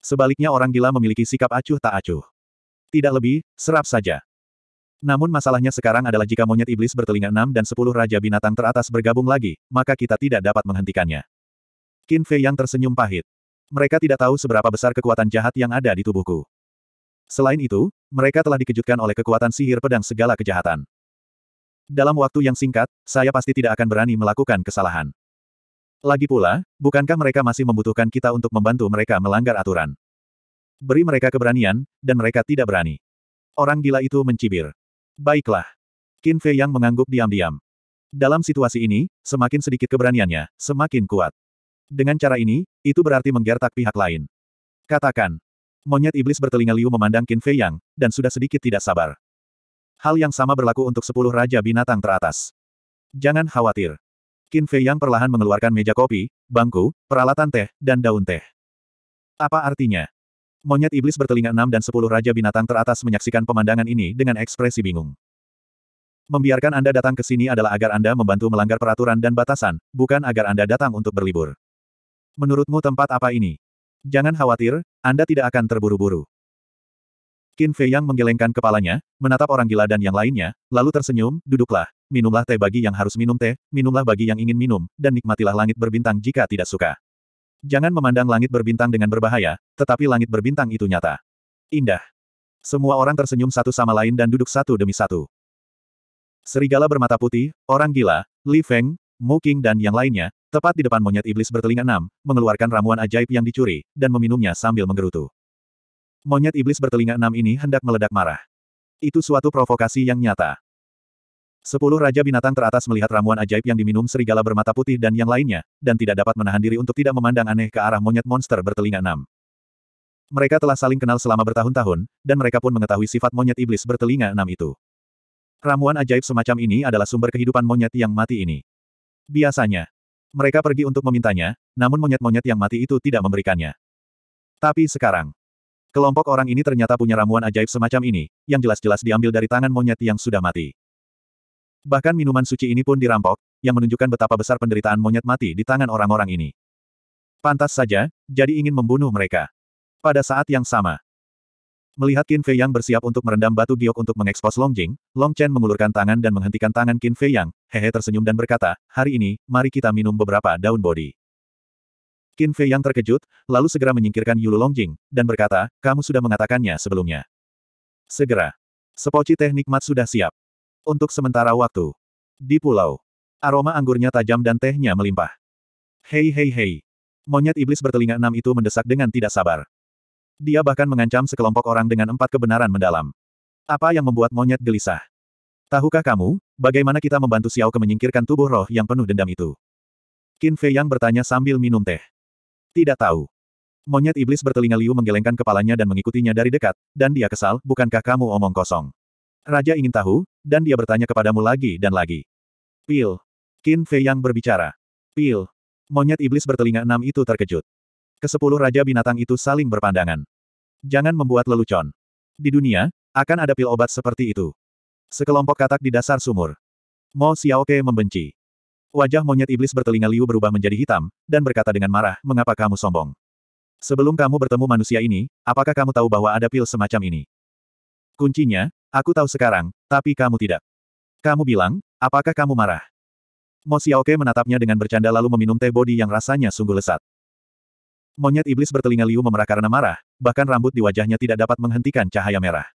Sebaliknya orang gila memiliki sikap acuh tak acuh. Tidak lebih, serap saja. Namun masalahnya sekarang adalah jika monyet iblis bertelinga enam dan sepuluh raja binatang teratas bergabung lagi, maka kita tidak dapat menghentikannya. Qin Fei yang tersenyum pahit. Mereka tidak tahu seberapa besar kekuatan jahat yang ada di tubuhku. Selain itu, mereka telah dikejutkan oleh kekuatan sihir pedang segala kejahatan. Dalam waktu yang singkat, saya pasti tidak akan berani melakukan kesalahan. Lagi pula, bukankah mereka masih membutuhkan kita untuk membantu mereka melanggar aturan? Beri mereka keberanian, dan mereka tidak berani. Orang gila itu mencibir. Baiklah. Qin Fei yang mengangguk diam-diam. Dalam situasi ini, semakin sedikit keberaniannya, semakin kuat. Dengan cara ini, itu berarti menggertak pihak lain. Katakan. Monyet iblis bertelinga liu memandang Qin Fei Yang, dan sudah sedikit tidak sabar. Hal yang sama berlaku untuk sepuluh raja binatang teratas. Jangan khawatir. Qin Fei Yang perlahan mengeluarkan meja kopi, bangku, peralatan teh, dan daun teh. Apa artinya? Monyet iblis bertelinga enam dan sepuluh raja binatang teratas menyaksikan pemandangan ini dengan ekspresi bingung. Membiarkan Anda datang ke sini adalah agar Anda membantu melanggar peraturan dan batasan, bukan agar Anda datang untuk berlibur. Menurutmu tempat apa ini? Jangan khawatir, Anda tidak akan terburu-buru. Qin Fei yang menggelengkan kepalanya, menatap orang gila dan yang lainnya, lalu tersenyum, duduklah, minumlah teh bagi yang harus minum teh, minumlah bagi yang ingin minum, dan nikmatilah langit berbintang jika tidak suka. Jangan memandang langit berbintang dengan berbahaya, tetapi langit berbintang itu nyata. Indah. Semua orang tersenyum satu sama lain dan duduk satu demi satu. Serigala bermata putih, orang gila, Li Feng, Mu King dan yang lainnya, Tepat di depan monyet iblis bertelinga enam, mengeluarkan ramuan ajaib yang dicuri, dan meminumnya sambil menggerutu. Monyet iblis bertelinga enam ini hendak meledak marah. Itu suatu provokasi yang nyata. Sepuluh Raja Binatang teratas melihat ramuan ajaib yang diminum serigala bermata putih dan yang lainnya, dan tidak dapat menahan diri untuk tidak memandang aneh ke arah monyet monster bertelinga enam. Mereka telah saling kenal selama bertahun-tahun, dan mereka pun mengetahui sifat monyet iblis bertelinga enam itu. Ramuan ajaib semacam ini adalah sumber kehidupan monyet yang mati ini. Biasanya, mereka pergi untuk memintanya, namun monyet-monyet yang mati itu tidak memberikannya. Tapi sekarang, kelompok orang ini ternyata punya ramuan ajaib semacam ini, yang jelas-jelas diambil dari tangan monyet yang sudah mati. Bahkan minuman suci ini pun dirampok, yang menunjukkan betapa besar penderitaan monyet mati di tangan orang-orang ini. Pantas saja, jadi ingin membunuh mereka. Pada saat yang sama, Melihat Qin Fei Yang bersiap untuk merendam batu giok untuk mengekspos Long Jing, Long Chen mengulurkan tangan dan menghentikan tangan Qin Fei Yang, hehe tersenyum dan berkata, hari ini, mari kita minum beberapa daun bodi. Qin Fei Yang terkejut, lalu segera menyingkirkan Yulu Long Jing dan berkata, kamu sudah mengatakannya sebelumnya. Segera. Sepoci teh nikmat sudah siap. Untuk sementara waktu. Di pulau. Aroma anggurnya tajam dan tehnya melimpah. Hei hei hei. Monyet iblis bertelinga enam itu mendesak dengan tidak sabar. Dia bahkan mengancam sekelompok orang dengan empat kebenaran mendalam. Apa yang membuat monyet gelisah? Tahukah kamu, bagaimana kita membantu Xiao Ke menyingkirkan tubuh roh yang penuh dendam itu? Qin Fei Yang bertanya sambil minum teh. Tidak tahu. Monyet iblis bertelinga liu menggelengkan kepalanya dan mengikutinya dari dekat, dan dia kesal, bukankah kamu omong kosong? Raja ingin tahu, dan dia bertanya kepadamu lagi dan lagi. Pil. Qin Fei Yang berbicara. Pil. Monyet iblis bertelinga enam itu terkejut. Kesepuluh raja binatang itu saling berpandangan. Jangan membuat lelucon. Di dunia, akan ada pil obat seperti itu. Sekelompok katak di dasar sumur. Mo Xiaoke membenci. Wajah monyet iblis bertelinga liu berubah menjadi hitam, dan berkata dengan marah, mengapa kamu sombong? Sebelum kamu bertemu manusia ini, apakah kamu tahu bahwa ada pil semacam ini? Kuncinya, aku tahu sekarang, tapi kamu tidak. Kamu bilang, apakah kamu marah? Mo Xiaoke menatapnya dengan bercanda lalu meminum teh body yang rasanya sungguh lesat. Monyet iblis bertelinga liu memerah karena marah, bahkan rambut di wajahnya tidak dapat menghentikan cahaya merah.